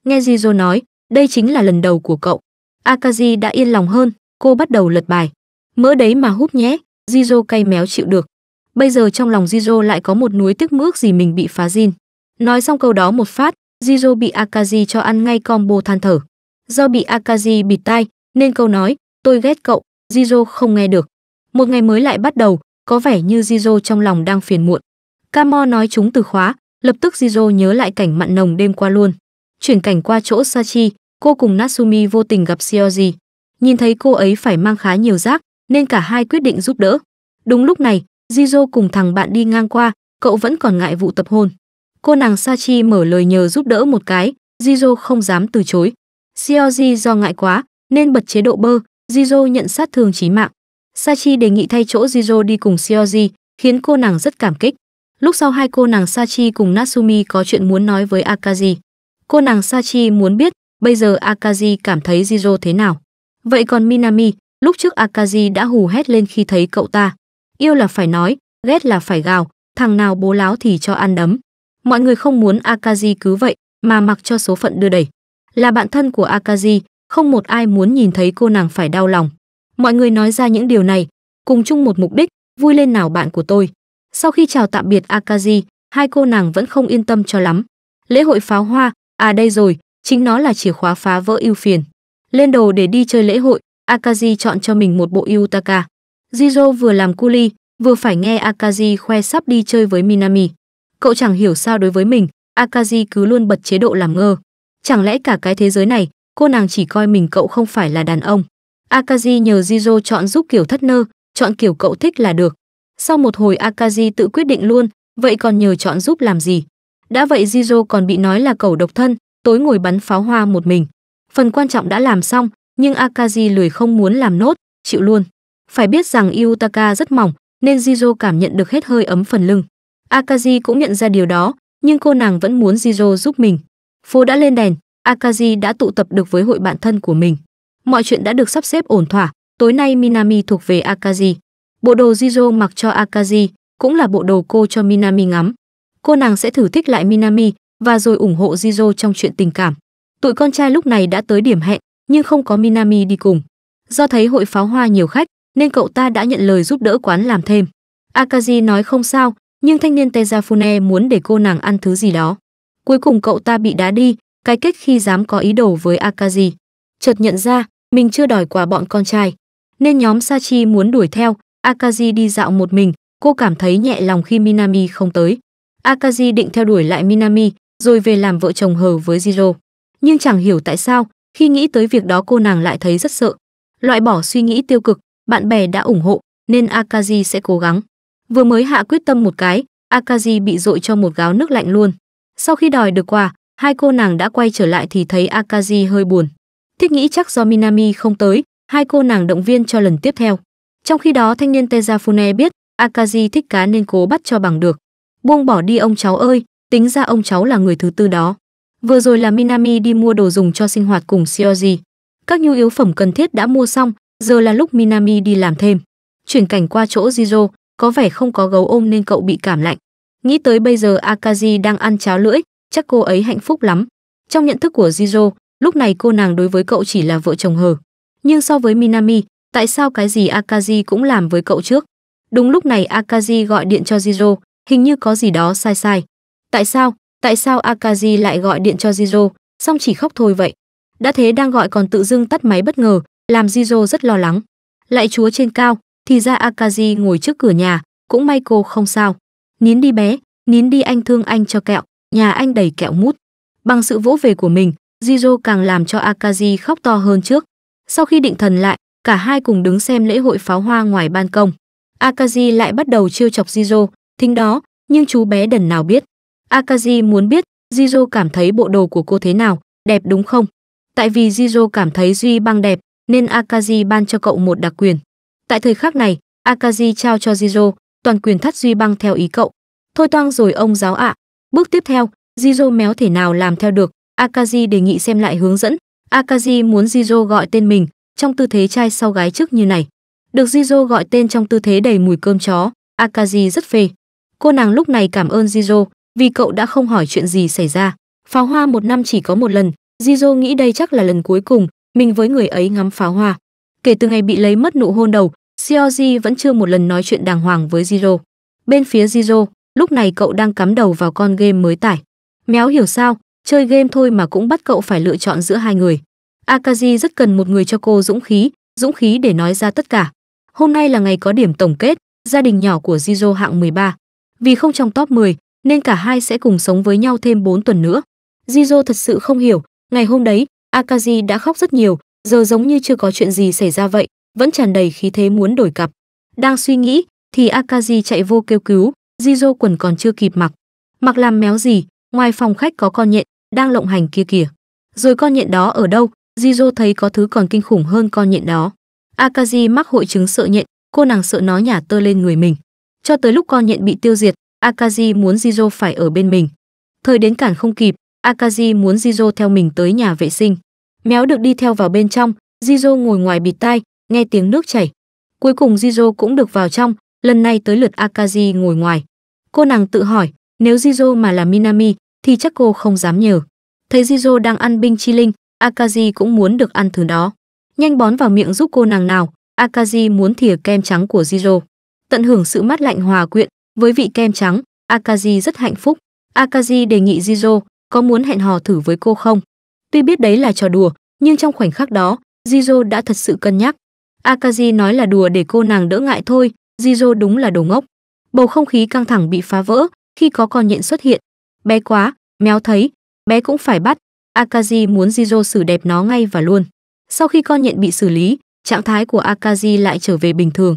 Nghe Jizo nói, đây chính là lần đầu của cậu. Akaji đã yên lòng hơn, cô bắt đầu lật bài mỡ đấy mà húp nhé jizo cay méo chịu được bây giờ trong lòng jizo lại có một núi tức mước gì mình bị phá zin nói xong câu đó một phát jizo bị akazi cho ăn ngay combo than thở do bị akazi bịt tai nên câu nói tôi ghét cậu jizo không nghe được một ngày mới lại bắt đầu có vẻ như jizo trong lòng đang phiền muộn Kamo nói chúng từ khóa lập tức jizo nhớ lại cảnh mặn nồng đêm qua luôn chuyển cảnh qua chỗ sachi cô cùng natsumi vô tình gặp Seoji. nhìn thấy cô ấy phải mang khá nhiều rác nên cả hai quyết định giúp đỡ. Đúng lúc này, Jizo cùng thằng bạn đi ngang qua, cậu vẫn còn ngại vụ tập hôn. Cô nàng Sachi mở lời nhờ giúp đỡ một cái, Jizo không dám từ chối. Seoji do ngại quá nên bật chế độ bơ, Jizo nhận sát thương chí mạng. Sachi đề nghị thay chỗ Jizo đi cùng Seoji, khiến cô nàng rất cảm kích. Lúc sau hai cô nàng Sachi cùng Natsumi có chuyện muốn nói với Akaji. Cô nàng Sachi muốn biết bây giờ Akaji cảm thấy Jizo thế nào. Vậy còn Minami, Lúc trước Akaji đã hù hét lên khi thấy cậu ta. Yêu là phải nói, ghét là phải gào, thằng nào bố láo thì cho ăn đấm. Mọi người không muốn Akaji cứ vậy, mà mặc cho số phận đưa đẩy. Là bạn thân của Akaji, không một ai muốn nhìn thấy cô nàng phải đau lòng. Mọi người nói ra những điều này, cùng chung một mục đích, vui lên nào bạn của tôi. Sau khi chào tạm biệt Akaji, hai cô nàng vẫn không yên tâm cho lắm. Lễ hội pháo hoa, à đây rồi, chính nó là chìa khóa phá vỡ ưu phiền. Lên đồ để đi chơi lễ hội, Akaji chọn cho mình một bộ Yutaka. Jiro vừa làm culi, vừa phải nghe Akaji khoe sắp đi chơi với Minami. Cậu chẳng hiểu sao đối với mình, Akaji cứ luôn bật chế độ làm ngơ. Chẳng lẽ cả cái thế giới này, cô nàng chỉ coi mình cậu không phải là đàn ông. Akaji nhờ Jiro chọn giúp kiểu thất nơ, chọn kiểu cậu thích là được. Sau một hồi Akaji tự quyết định luôn, vậy còn nhờ chọn giúp làm gì? Đã vậy Jiro còn bị nói là cậu độc thân, tối ngồi bắn pháo hoa một mình. Phần quan trọng đã làm xong, nhưng Akaji lười không muốn làm nốt, chịu luôn. Phải biết rằng Iutaka rất mỏng, nên Jizo cảm nhận được hết hơi ấm phần lưng. Akaji cũng nhận ra điều đó, nhưng cô nàng vẫn muốn Jizo giúp mình. Phố đã lên đèn, Akaji đã tụ tập được với hội bạn thân của mình. Mọi chuyện đã được sắp xếp ổn thỏa, tối nay Minami thuộc về Akaji. Bộ đồ Jizo mặc cho Akaji cũng là bộ đồ cô cho Minami ngắm. Cô nàng sẽ thử thích lại Minami và rồi ủng hộ Jizo trong chuyện tình cảm. Tụi con trai lúc này đã tới điểm hẹn, nhưng không có Minami đi cùng. Do thấy hội pháo hoa nhiều khách, nên cậu ta đã nhận lời giúp đỡ quán làm thêm. Akaji nói không sao, nhưng thanh niên Tezafune muốn để cô nàng ăn thứ gì đó. Cuối cùng cậu ta bị đá đi, cái kết khi dám có ý đồ với Akaji. Chợt nhận ra, mình chưa đòi quà bọn con trai, nên nhóm Sachi muốn đuổi theo, Akaji đi dạo một mình, cô cảm thấy nhẹ lòng khi Minami không tới. Akaji định theo đuổi lại Minami, rồi về làm vợ chồng hờ với Jiro. Nhưng chẳng hiểu tại sao, khi nghĩ tới việc đó cô nàng lại thấy rất sợ. Loại bỏ suy nghĩ tiêu cực, bạn bè đã ủng hộ, nên Akaji sẽ cố gắng. Vừa mới hạ quyết tâm một cái, Akaji bị dội cho một gáo nước lạnh luôn. Sau khi đòi được quà, hai cô nàng đã quay trở lại thì thấy Akaji hơi buồn. Thiết nghĩ chắc do Minami không tới, hai cô nàng động viên cho lần tiếp theo. Trong khi đó thanh niên Tezafune biết Akaji thích cá nên cố bắt cho bằng được. Buông bỏ đi ông cháu ơi, tính ra ông cháu là người thứ tư đó. Vừa rồi là Minami đi mua đồ dùng cho sinh hoạt cùng Shioji. Các nhu yếu phẩm cần thiết đã mua xong, giờ là lúc Minami đi làm thêm. Chuyển cảnh qua chỗ Jiro, có vẻ không có gấu ôm nên cậu bị cảm lạnh. Nghĩ tới bây giờ Akaji đang ăn cháo lưỡi, chắc cô ấy hạnh phúc lắm. Trong nhận thức của Jiro, lúc này cô nàng đối với cậu chỉ là vợ chồng hờ. Nhưng so với Minami, tại sao cái gì Akaji cũng làm với cậu trước? Đúng lúc này Akaji gọi điện cho Jiro, hình như có gì đó sai sai. Tại sao? tại sao Akaji lại gọi điện cho Jiro, xong chỉ khóc thôi vậy. Đã thế đang gọi còn tự dưng tắt máy bất ngờ, làm Jiro rất lo lắng. Lại chúa trên cao, thì ra Akaji ngồi trước cửa nhà, cũng may cô không sao. Nín đi bé, nín đi anh thương anh cho kẹo, nhà anh đầy kẹo mút. Bằng sự vỗ về của mình, Jiro càng làm cho Akaji khóc to hơn trước. Sau khi định thần lại, cả hai cùng đứng xem lễ hội pháo hoa ngoài ban công. Akaji lại bắt đầu trêu chọc Jiro thính đó, nhưng chú bé đần nào biết. Akaji muốn biết Jizo cảm thấy bộ đồ của cô thế nào, đẹp đúng không? Tại vì Jizo cảm thấy Duy băng đẹp, nên Akaji ban cho cậu một đặc quyền. Tại thời khắc này, Akaji trao cho Jizo toàn quyền thắt Duy băng theo ý cậu. Thôi toang rồi ông giáo ạ. Bước tiếp theo, Jizo méo thể nào làm theo được, Akaji đề nghị xem lại hướng dẫn. Akaji muốn Jizo gọi tên mình trong tư thế trai sau gái trước như này. Được Jizo gọi tên trong tư thế đầy mùi cơm chó, Akaji rất phê. Cô nàng lúc này cảm ơn Jizo vì cậu đã không hỏi chuyện gì xảy ra. Pháo hoa một năm chỉ có một lần, Jizo nghĩ đây chắc là lần cuối cùng mình với người ấy ngắm pháo hoa. Kể từ ngày bị lấy mất nụ hôn đầu, Seoji vẫn chưa một lần nói chuyện đàng hoàng với Jiro. Bên phía Jiro, lúc này cậu đang cắm đầu vào con game mới tải. Méo hiểu sao, chơi game thôi mà cũng bắt cậu phải lựa chọn giữa hai người. Akaji rất cần một người cho cô dũng khí, dũng khí để nói ra tất cả. Hôm nay là ngày có điểm tổng kết, gia đình nhỏ của Jizo hạng 13. Vì không trong top 10, nên cả hai sẽ cùng sống với nhau thêm 4 tuần nữa. Jizo thật sự không hiểu, ngày hôm đấy, Akaji đã khóc rất nhiều, giờ giống như chưa có chuyện gì xảy ra vậy, vẫn tràn đầy khí thế muốn đổi cặp. Đang suy nghĩ, thì Akaji chạy vô kêu cứu, Jizo quần còn chưa kịp mặc. Mặc làm méo gì, ngoài phòng khách có con nhện, đang lộng hành kia kìa. Rồi con nhện đó ở đâu, Jizo thấy có thứ còn kinh khủng hơn con nhện đó. Akaji mắc hội chứng sợ nhện, cô nàng sợ nó nhả tơ lên người mình. Cho tới lúc con nhện bị tiêu diệt, Akaji muốn Jizo phải ở bên mình. Thời đến cản không kịp, Akaji muốn Jizo theo mình tới nhà vệ sinh. Méo được đi theo vào bên trong, Jizo ngồi ngoài bịt tai, nghe tiếng nước chảy. Cuối cùng Jizo cũng được vào trong, lần này tới lượt Akaji ngồi ngoài. Cô nàng tự hỏi, nếu Jizo mà là Minami thì chắc cô không dám nhờ. Thấy Jizo đang ăn binh chi linh, Akaji cũng muốn được ăn thứ đó. Nhanh bón vào miệng giúp cô nàng nào, Akaji muốn thìa kem trắng của Jizo. Tận hưởng sự mát lạnh hòa quyện, với vị kem trắng, Akaji rất hạnh phúc. Akaji đề nghị Jizo có muốn hẹn hò thử với cô không? Tuy biết đấy là trò đùa, nhưng trong khoảnh khắc đó, Jizo đã thật sự cân nhắc. Akaji nói là đùa để cô nàng đỡ ngại thôi, Jizo đúng là đồ ngốc. Bầu không khí căng thẳng bị phá vỡ khi có con nhện xuất hiện. Bé quá, méo thấy, bé cũng phải bắt. Akaji muốn Jizo xử đẹp nó ngay và luôn. Sau khi con nhện bị xử lý, trạng thái của Akaji lại trở về bình thường.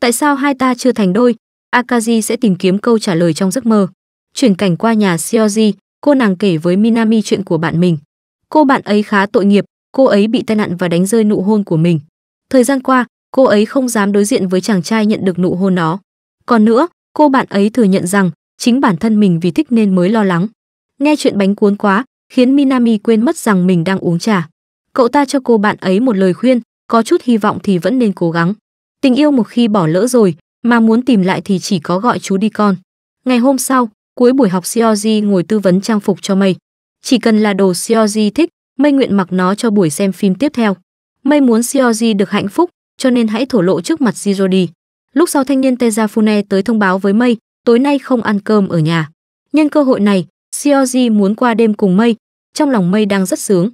Tại sao hai ta chưa thành đôi? Akaji sẽ tìm kiếm câu trả lời trong giấc mơ. Chuyển cảnh qua nhà Shioji, cô nàng kể với Minami chuyện của bạn mình. Cô bạn ấy khá tội nghiệp, cô ấy bị tai nạn và đánh rơi nụ hôn của mình. Thời gian qua, cô ấy không dám đối diện với chàng trai nhận được nụ hôn đó. Còn nữa, cô bạn ấy thừa nhận rằng chính bản thân mình vì thích nên mới lo lắng. Nghe chuyện bánh cuốn quá, khiến Minami quên mất rằng mình đang uống trà. Cậu ta cho cô bạn ấy một lời khuyên, có chút hy vọng thì vẫn nên cố gắng. Tình yêu một khi bỏ lỡ rồi, mà muốn tìm lại thì chỉ có gọi chú đi con. Ngày hôm sau, cuối buổi học Seoji ngồi tư vấn trang phục cho Mây. Chỉ cần là đồ Seoji thích, Mây nguyện mặc nó cho buổi xem phim tiếp theo. Mây muốn Seoji được hạnh phúc, cho nên hãy thổ lộ trước mặt Jiro đi. Lúc sau thanh niên Tejafune tới thông báo với Mây, tối nay không ăn cơm ở nhà. Nhân cơ hội này, Seoji muốn qua đêm cùng Mây, trong lòng Mây đang rất sướng.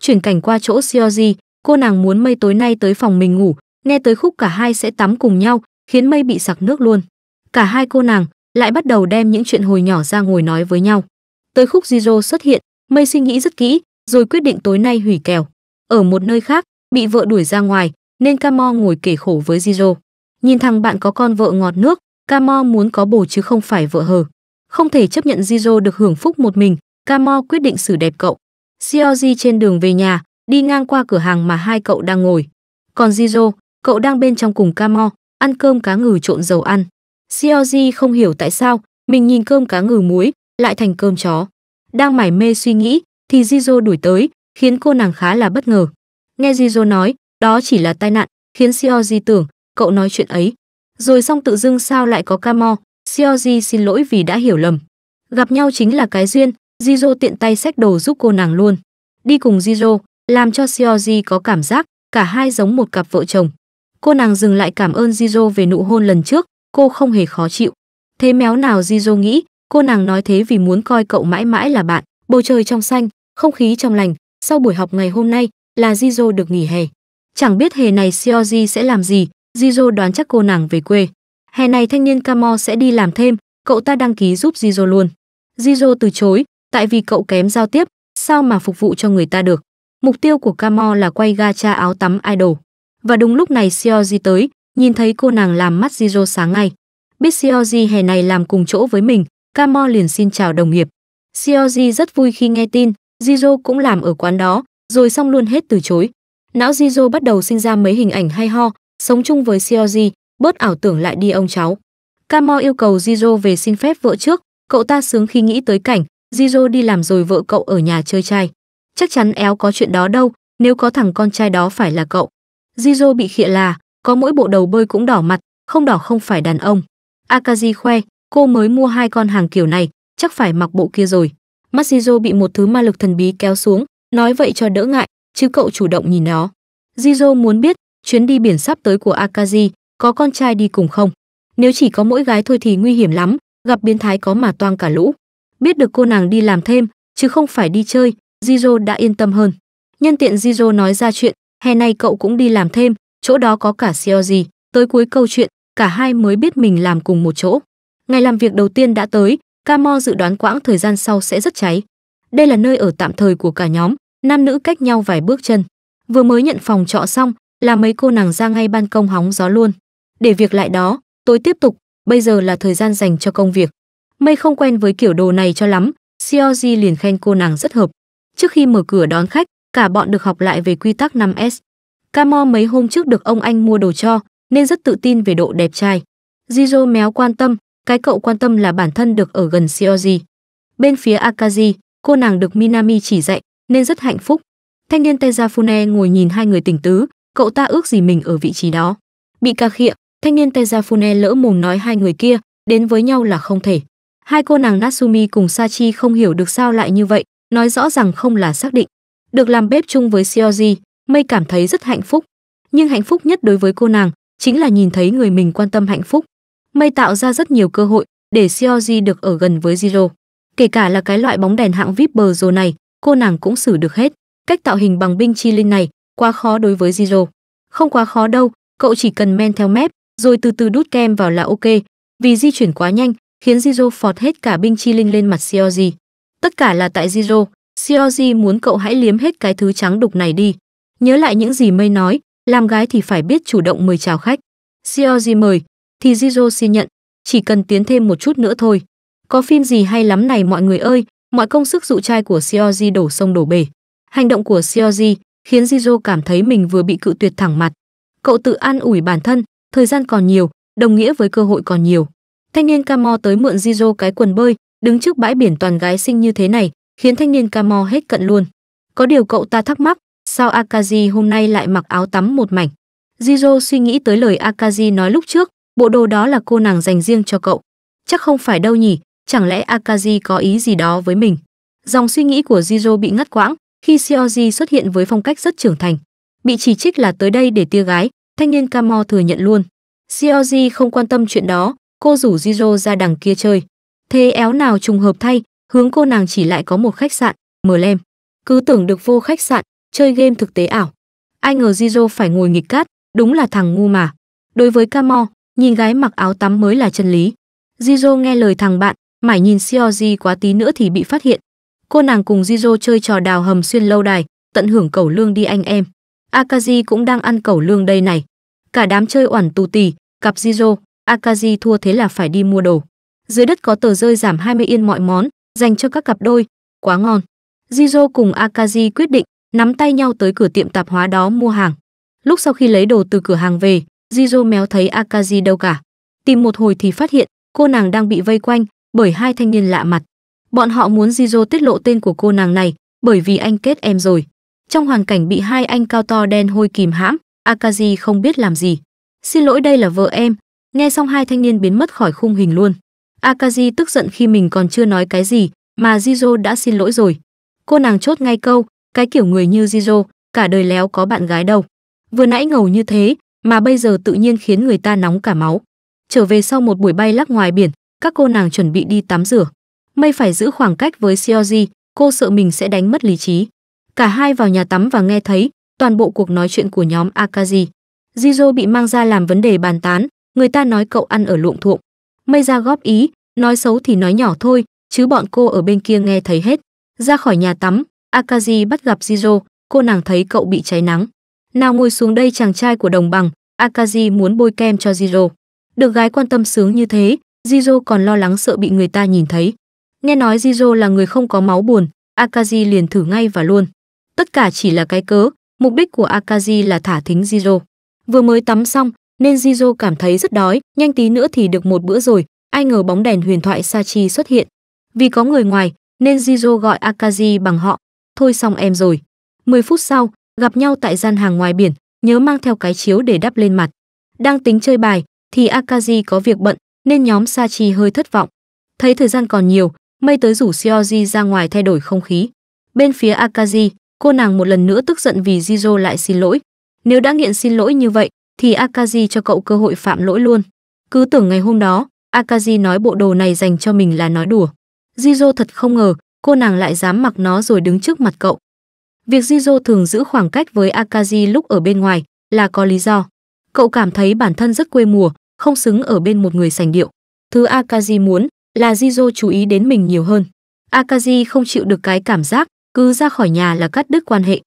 Chuyển cảnh qua chỗ Seoji, cô nàng muốn Mây tối nay tới phòng mình ngủ, nghe tới khúc cả hai sẽ tắm cùng nhau, khiến mây bị sặc nước luôn cả hai cô nàng lại bắt đầu đem những chuyện hồi nhỏ ra ngồi nói với nhau tới khúc Giro xuất hiện mây suy nghĩ rất kỹ rồi quyết định tối nay hủy kèo ở một nơi khác bị vợ đuổi ra ngoài nên Camo ngồi kể khổ với Giro nhìn thằng bạn có con vợ ngọt nước Camo muốn có bồ chứ không phải vợ hờ không thể chấp nhận Giro được hưởng phúc một mình Camo quyết định xử đẹp cậu Sioji trên đường về nhà đi ngang qua cửa hàng mà hai cậu đang ngồi còn Giro cậu đang bên trong cùng Camo ăn cơm cá ngừ trộn dầu ăn. Georgie không hiểu tại sao mình nhìn cơm cá ngừ muối lại thành cơm chó. Đang mải mê suy nghĩ thì Jizo đuổi tới, khiến cô nàng khá là bất ngờ. Nghe Jizo nói, đó chỉ là tai nạn, khiến Georgie tưởng cậu nói chuyện ấy. Rồi xong tự dưng sao lại có Camo, Georgie xin lỗi vì đã hiểu lầm. Gặp nhau chính là cái duyên, Jizo tiện tay xách đồ giúp cô nàng luôn. Đi cùng Jizo, làm cho Georgie có cảm giác cả hai giống một cặp vợ chồng. Cô nàng dừng lại cảm ơn Jizo về nụ hôn lần trước, cô không hề khó chịu. Thế méo nào Jizo nghĩ, cô nàng nói thế vì muốn coi cậu mãi mãi là bạn. Bầu trời trong xanh, không khí trong lành, sau buổi học ngày hôm nay là Jizo được nghỉ hè. Chẳng biết hè này Seoji sẽ làm gì, Jizo đoán chắc cô nàng về quê. Hè này thanh niên Kamo sẽ đi làm thêm, cậu ta đăng ký giúp Jizo luôn. Jizo từ chối, tại vì cậu kém giao tiếp, sao mà phục vụ cho người ta được. Mục tiêu của Kamo là quay gacha áo tắm idol. Và đúng lúc này Seoji tới, nhìn thấy cô nàng làm mắt Jiro sáng ngay. Biết Seoji hè này làm cùng chỗ với mình, Kamo liền xin chào đồng nghiệp. Seoji rất vui khi nghe tin, Jiro cũng làm ở quán đó, rồi xong luôn hết từ chối. Não Jiro bắt đầu sinh ra mấy hình ảnh hay ho, sống chung với Seoji, bớt ảo tưởng lại đi ông cháu. Kamo yêu cầu Jiro về xin phép vợ trước, cậu ta sướng khi nghĩ tới cảnh Jiro đi làm rồi vợ cậu ở nhà chơi trai. Chắc chắn éo có chuyện đó đâu, nếu có thằng con trai đó phải là cậu. Jizo bị khịa là có mỗi bộ đầu bơi cũng đỏ mặt, không đỏ không phải đàn ông. Akaji khoe, cô mới mua hai con hàng kiểu này, chắc phải mặc bộ kia rồi. Mắt Jizo bị một thứ ma lực thần bí kéo xuống, nói vậy cho đỡ ngại, chứ cậu chủ động nhìn nó. Jizo muốn biết, chuyến đi biển sắp tới của Akaji, có con trai đi cùng không? Nếu chỉ có mỗi gái thôi thì nguy hiểm lắm, gặp biến thái có mà toang cả lũ. Biết được cô nàng đi làm thêm, chứ không phải đi chơi, Jizo đã yên tâm hơn. Nhân tiện Jizo nói ra chuyện, hè này cậu cũng đi làm thêm, chỗ đó có cả CEO gì. Tới cuối câu chuyện, cả hai mới biết mình làm cùng một chỗ. Ngày làm việc đầu tiên đã tới, Camo dự đoán quãng thời gian sau sẽ rất cháy. Đây là nơi ở tạm thời của cả nhóm, nam nữ cách nhau vài bước chân. Vừa mới nhận phòng trọ xong, là mấy cô nàng ra ngay ban công hóng gió luôn. Để việc lại đó, tôi tiếp tục, bây giờ là thời gian dành cho công việc. Mây không quen với kiểu đồ này cho lắm, Seoji liền khen cô nàng rất hợp. Trước khi mở cửa đón khách, cả bọn được học lại về quy tắc 5S. Camo mấy hôm trước được ông anh mua đồ cho, nên rất tự tin về độ đẹp trai. Jizo méo quan tâm, cái cậu quan tâm là bản thân được ở gần Seoji. Bên phía Akaji, cô nàng được Minami chỉ dạy, nên rất hạnh phúc. Thanh niên Tezafune ngồi nhìn hai người tỉnh tứ, cậu ta ước gì mình ở vị trí đó. Bị ca khịa, thanh niên Tezafune lỡ mồm nói hai người kia, đến với nhau là không thể. Hai cô nàng Natsumi cùng Sachi không hiểu được sao lại như vậy, nói rõ rằng không là xác định. Được làm bếp chung với Seoji, Mây cảm thấy rất hạnh phúc. Nhưng hạnh phúc nhất đối với cô nàng chính là nhìn thấy người mình quan tâm hạnh phúc. Mây tạo ra rất nhiều cơ hội để Seoji được ở gần với Zero. Kể cả là cái loại bóng đèn hạng VIP bờ rồ này, cô nàng cũng xử được hết. Cách tạo hình bằng binh chi linh này quá khó đối với Zero. Không quá khó đâu, cậu chỉ cần men theo mép, rồi từ từ đút kem vào là ok. Vì di chuyển quá nhanh, khiến Zero phọt hết cả binh chi linh lên mặt Seoji. Tất cả là tại Zero, Georgie muốn cậu hãy liếm hết cái thứ trắng đục này đi. Nhớ lại những gì mây nói, làm gái thì phải biết chủ động mời chào khách. Georgie mời, thì Giro xin nhận, chỉ cần tiến thêm một chút nữa thôi. Có phim gì hay lắm này mọi người ơi, mọi công sức dụ trai của Georgie đổ sông đổ bể. Hành động của Georgie khiến Giro cảm thấy mình vừa bị cự tuyệt thẳng mặt. Cậu tự an ủi bản thân, thời gian còn nhiều, đồng nghĩa với cơ hội còn nhiều. Thanh niên Camo tới mượn Giro cái quần bơi, đứng trước bãi biển toàn gái xinh như thế này, khiến thanh niên Kamo hết cận luôn. Có điều cậu ta thắc mắc, sao Akaji hôm nay lại mặc áo tắm một mảnh? Jiro suy nghĩ tới lời Akaji nói lúc trước, bộ đồ đó là cô nàng dành riêng cho cậu. Chắc không phải đâu nhỉ, chẳng lẽ Akaji có ý gì đó với mình? Dòng suy nghĩ của Jiro bị ngắt quãng khi Seoji xuất hiện với phong cách rất trưởng thành. Bị chỉ trích là tới đây để tia gái, thanh niên Kamo thừa nhận luôn. Seoji không quan tâm chuyện đó, cô rủ Jiro ra đằng kia chơi. Thế éo nào trùng hợp thay, hướng cô nàng chỉ lại có một khách sạn, mờ lem. Cứ tưởng được vô khách sạn, chơi game thực tế ảo. Ai ngờ Jizo phải ngồi nghịch cát, đúng là thằng ngu mà. Đối với Camo, nhìn gái mặc áo tắm mới là chân lý. Jizo nghe lời thằng bạn, mải nhìn Seoji quá tí nữa thì bị phát hiện. Cô nàng cùng Jizo chơi trò đào hầm xuyên lâu đài, tận hưởng cẩu lương đi anh em. Akaji cũng đang ăn cẩu lương đây này. Cả đám chơi oản tù tì, cặp Jizo, Akaji thua thế là phải đi mua đồ. Dưới đất có tờ rơi giảm 20 yên mọi món, dành cho các cặp đôi, quá ngon. Jizo cùng Akaji quyết định nắm tay nhau tới cửa tiệm tạp hóa đó mua hàng. Lúc sau khi lấy đồ từ cửa hàng về, Jizo méo thấy Akaji đâu cả. Tìm một hồi thì phát hiện cô nàng đang bị vây quanh bởi hai thanh niên lạ mặt. Bọn họ muốn Jizo tiết lộ tên của cô nàng này bởi vì anh kết em rồi. Trong hoàn cảnh bị hai anh cao to đen hôi kìm hãm, Akaji không biết làm gì. Xin lỗi đây là vợ em. Nghe xong hai thanh niên biến mất khỏi khung hình luôn. Akaji tức giận khi mình còn chưa nói cái gì mà Jizo đã xin lỗi rồi. Cô nàng chốt ngay câu, cái kiểu người như Jizo, cả đời léo có bạn gái đâu. Vừa nãy ngầu như thế, mà bây giờ tự nhiên khiến người ta nóng cả máu. Trở về sau một buổi bay lắc ngoài biển, các cô nàng chuẩn bị đi tắm rửa. Mây phải giữ khoảng cách với Seoji, cô sợ mình sẽ đánh mất lý trí. Cả hai vào nhà tắm và nghe thấy toàn bộ cuộc nói chuyện của nhóm Akaji. Jizo bị mang ra làm vấn đề bàn tán, người ta nói cậu ăn ở luộng thuộm. Mây ra góp ý, nói xấu thì nói nhỏ thôi, chứ bọn cô ở bên kia nghe thấy hết. Ra khỏi nhà tắm, Akaji bắt gặp Jiro, cô nàng thấy cậu bị cháy nắng. Nào ngồi xuống đây chàng trai của đồng bằng, Akaji muốn bôi kem cho Jiro. Được gái quan tâm sướng như thế, Jiro còn lo lắng sợ bị người ta nhìn thấy. Nghe nói Jiro là người không có máu buồn, Akaji liền thử ngay và luôn. Tất cả chỉ là cái cớ, mục đích của Akaji là thả thính Jiro. Vừa mới tắm xong nên Jiro cảm thấy rất đói, nhanh tí nữa thì được một bữa rồi, ai ngờ bóng đèn huyền thoại Sachi xuất hiện. Vì có người ngoài, nên Jizo gọi Akaji bằng họ. Thôi xong em rồi. 10 phút sau, gặp nhau tại gian hàng ngoài biển, nhớ mang theo cái chiếu để đắp lên mặt. Đang tính chơi bài, thì Akaji có việc bận, nên nhóm Sachi hơi thất vọng. Thấy thời gian còn nhiều, mây tới rủ Shioji ra ngoài thay đổi không khí. Bên phía Akaji, cô nàng một lần nữa tức giận vì Jizo lại xin lỗi. Nếu đã nghiện xin lỗi như vậy, thì Akaji cho cậu cơ hội phạm lỗi luôn. Cứ tưởng ngày hôm đó, Akaji nói bộ đồ này dành cho mình là nói đùa. Jizo thật không ngờ, cô nàng lại dám mặc nó rồi đứng trước mặt cậu. Việc Jizo thường giữ khoảng cách với Akaji lúc ở bên ngoài là có lý do. Cậu cảm thấy bản thân rất quê mùa, không xứng ở bên một người sành điệu. Thứ Akaji muốn là Jizo chú ý đến mình nhiều hơn. Akaji không chịu được cái cảm giác cứ ra khỏi nhà là cắt đứt quan hệ.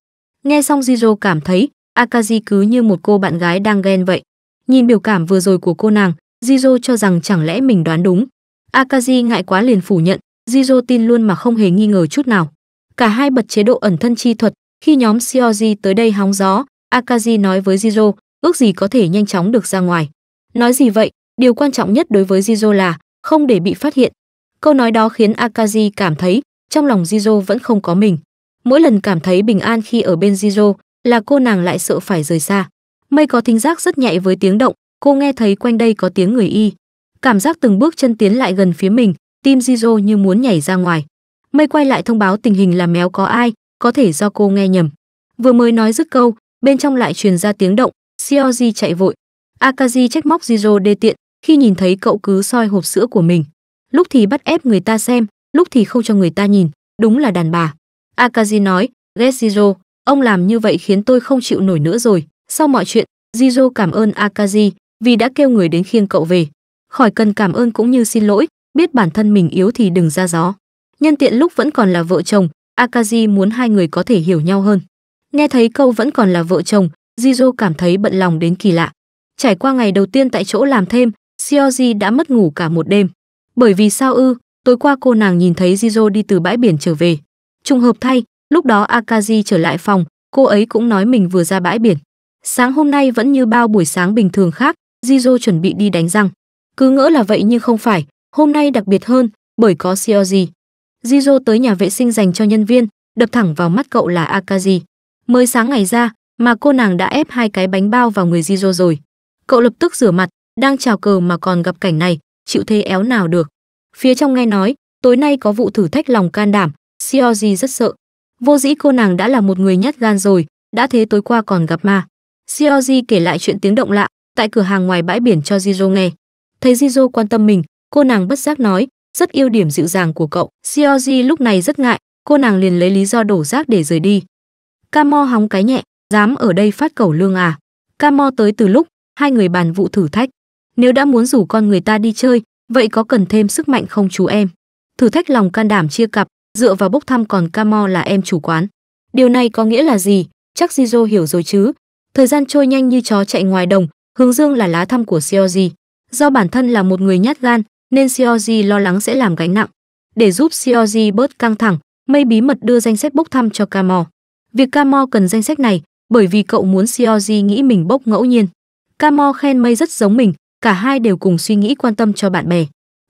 Nghe xong Jizo cảm thấy Akaji cứ như một cô bạn gái đang ghen vậy. Nhìn biểu cảm vừa rồi của cô nàng, Jizo cho rằng chẳng lẽ mình đoán đúng. Akaji ngại quá liền phủ nhận, Jizo tin luôn mà không hề nghi ngờ chút nào. Cả hai bật chế độ ẩn thân chi thuật, khi nhóm Shioji tới đây hóng gió, Akaji nói với Jizo, ước gì có thể nhanh chóng được ra ngoài. Nói gì vậy, điều quan trọng nhất đối với Jizo là không để bị phát hiện. Câu nói đó khiến Akaji cảm thấy trong lòng Jizo vẫn không có mình. Mỗi lần cảm thấy bình an khi ở bên Jizo là cô nàng lại sợ phải rời xa. Mây có thính giác rất nhạy với tiếng động, cô nghe thấy quanh đây có tiếng người y cảm giác từng bước chân tiến lại gần phía mình tim jizo như muốn nhảy ra ngoài mây quay lại thông báo tình hình là méo có ai có thể do cô nghe nhầm vừa mới nói dứt câu bên trong lại truyền ra tiếng động shioji chạy vội akaji trách móc jizo đê tiện khi nhìn thấy cậu cứ soi hộp sữa của mình lúc thì bắt ép người ta xem lúc thì không cho người ta nhìn đúng là đàn bà akaji nói ghét jizo ông làm như vậy khiến tôi không chịu nổi nữa rồi sau mọi chuyện jizo cảm ơn akaji vì đã kêu người đến khiêng cậu về khỏi cần cảm ơn cũng như xin lỗi biết bản thân mình yếu thì đừng ra gió nhân tiện lúc vẫn còn là vợ chồng akaji muốn hai người có thể hiểu nhau hơn nghe thấy câu vẫn còn là vợ chồng jizo cảm thấy bận lòng đến kỳ lạ trải qua ngày đầu tiên tại chỗ làm thêm seoji đã mất ngủ cả một đêm bởi vì sao ư tối qua cô nàng nhìn thấy jizo đi từ bãi biển trở về trùng hợp thay lúc đó akaji trở lại phòng cô ấy cũng nói mình vừa ra bãi biển sáng hôm nay vẫn như bao buổi sáng bình thường khác Jizo chuẩn bị đi đánh răng. Cứ ngỡ là vậy nhưng không phải, hôm nay đặc biệt hơn bởi có Shioji. Jizo tới nhà vệ sinh dành cho nhân viên, đập thẳng vào mắt cậu là Akaji. Mới sáng ngày ra mà cô nàng đã ép hai cái bánh bao vào người Jizo rồi. Cậu lập tức rửa mặt, đang chào cờ mà còn gặp cảnh này, chịu thế éo nào được. Phía trong nghe nói, tối nay có vụ thử thách lòng can đảm, Shioji rất sợ. Vô dĩ cô nàng đã là một người nhát gan rồi, đã thế tối qua còn gặp ma. Shioji kể lại chuyện tiếng động lạ, tại cửa hàng ngoài bãi biển cho Jizo nghe. Thấy Jizo quan tâm mình, cô nàng bất giác nói, rất yêu điểm dịu dàng của cậu. Shioji lúc này rất ngại, cô nàng liền lấy lý do đổ rác để rời đi. Kamo hóng cái nhẹ, dám ở đây phát cẩu lương à. Kamo tới từ lúc, hai người bàn vụ thử thách. Nếu đã muốn rủ con người ta đi chơi, vậy có cần thêm sức mạnh không chú em? Thử thách lòng can đảm chia cặp, dựa vào bốc thăm còn Kamo là em chủ quán. Điều này có nghĩa là gì? Chắc Jizo hiểu rồi chứ. Thời gian trôi nhanh như chó chạy ngoài đồng, Hướng Dương là lá thăm của Seoji. Do bản thân là một người nhát gan, nên Seoji lo lắng sẽ làm gánh nặng. Để giúp Seoji bớt căng thẳng, Mây bí mật đưa danh sách bốc thăm cho Camo. Việc Camo cần danh sách này bởi vì cậu muốn Seoji nghĩ mình bốc ngẫu nhiên. Camo khen Mây rất giống mình, cả hai đều cùng suy nghĩ quan tâm cho bạn bè.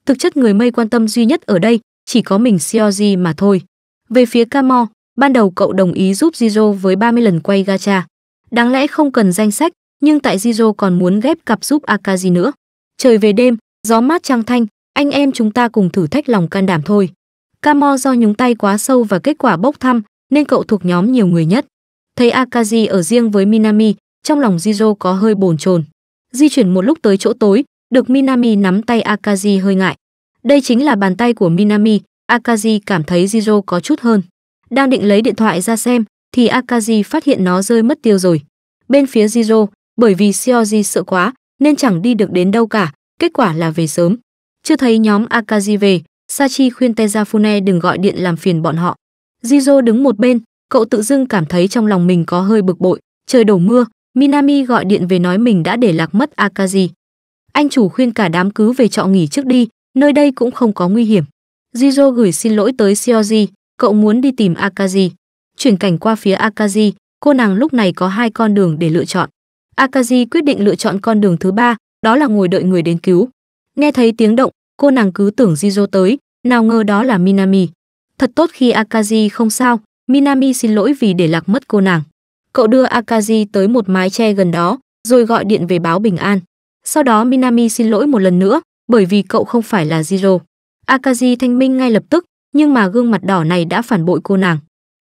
Thực chất người Mây quan tâm duy nhất ở đây chỉ có mình Seoji mà thôi. Về phía Camo, ban đầu cậu đồng ý giúp Jizo với 30 lần quay gacha. Đáng lẽ không cần danh sách, nhưng tại Jizo còn muốn ghép cặp giúp Akaji nữa. Trời về đêm, gió mát trăng thanh, anh em chúng ta cùng thử thách lòng can đảm thôi. Kamo do nhúng tay quá sâu và kết quả bốc thăm, nên cậu thuộc nhóm nhiều người nhất. Thấy Akaji ở riêng với Minami, trong lòng Jizo có hơi bồn chồn. Di chuyển một lúc tới chỗ tối, được Minami nắm tay Akaji hơi ngại. Đây chính là bàn tay của Minami, Akaji cảm thấy Jizo có chút hơn. Đang định lấy điện thoại ra xem, thì Akaji phát hiện nó rơi mất tiêu rồi. Bên phía Jizo, bởi vì Seoji sợ quá nên chẳng đi được đến đâu cả, kết quả là về sớm. Chưa thấy nhóm Akaji về, Sachi khuyên Tezafune đừng gọi điện làm phiền bọn họ. Jizo đứng một bên, cậu tự dưng cảm thấy trong lòng mình có hơi bực bội, trời đổ mưa, Minami gọi điện về nói mình đã để lạc mất Akaji. Anh chủ khuyên cả đám cứ về trọ nghỉ trước đi, nơi đây cũng không có nguy hiểm. Jizo gửi xin lỗi tới Seoji, cậu muốn đi tìm Akaji. Chuyển cảnh qua phía Akaji, cô nàng lúc này có hai con đường để lựa chọn. Akaji quyết định lựa chọn con đường thứ ba, đó là ngồi đợi người đến cứu. Nghe thấy tiếng động, cô nàng cứ tưởng Jizo tới, nào ngờ đó là Minami. Thật tốt khi Akaji không sao, Minami xin lỗi vì để lạc mất cô nàng. Cậu đưa Akaji tới một mái tre gần đó, rồi gọi điện về báo bình an. Sau đó Minami xin lỗi một lần nữa, bởi vì cậu không phải là Jiro. Akaji thanh minh ngay lập tức, nhưng mà gương mặt đỏ này đã phản bội cô nàng.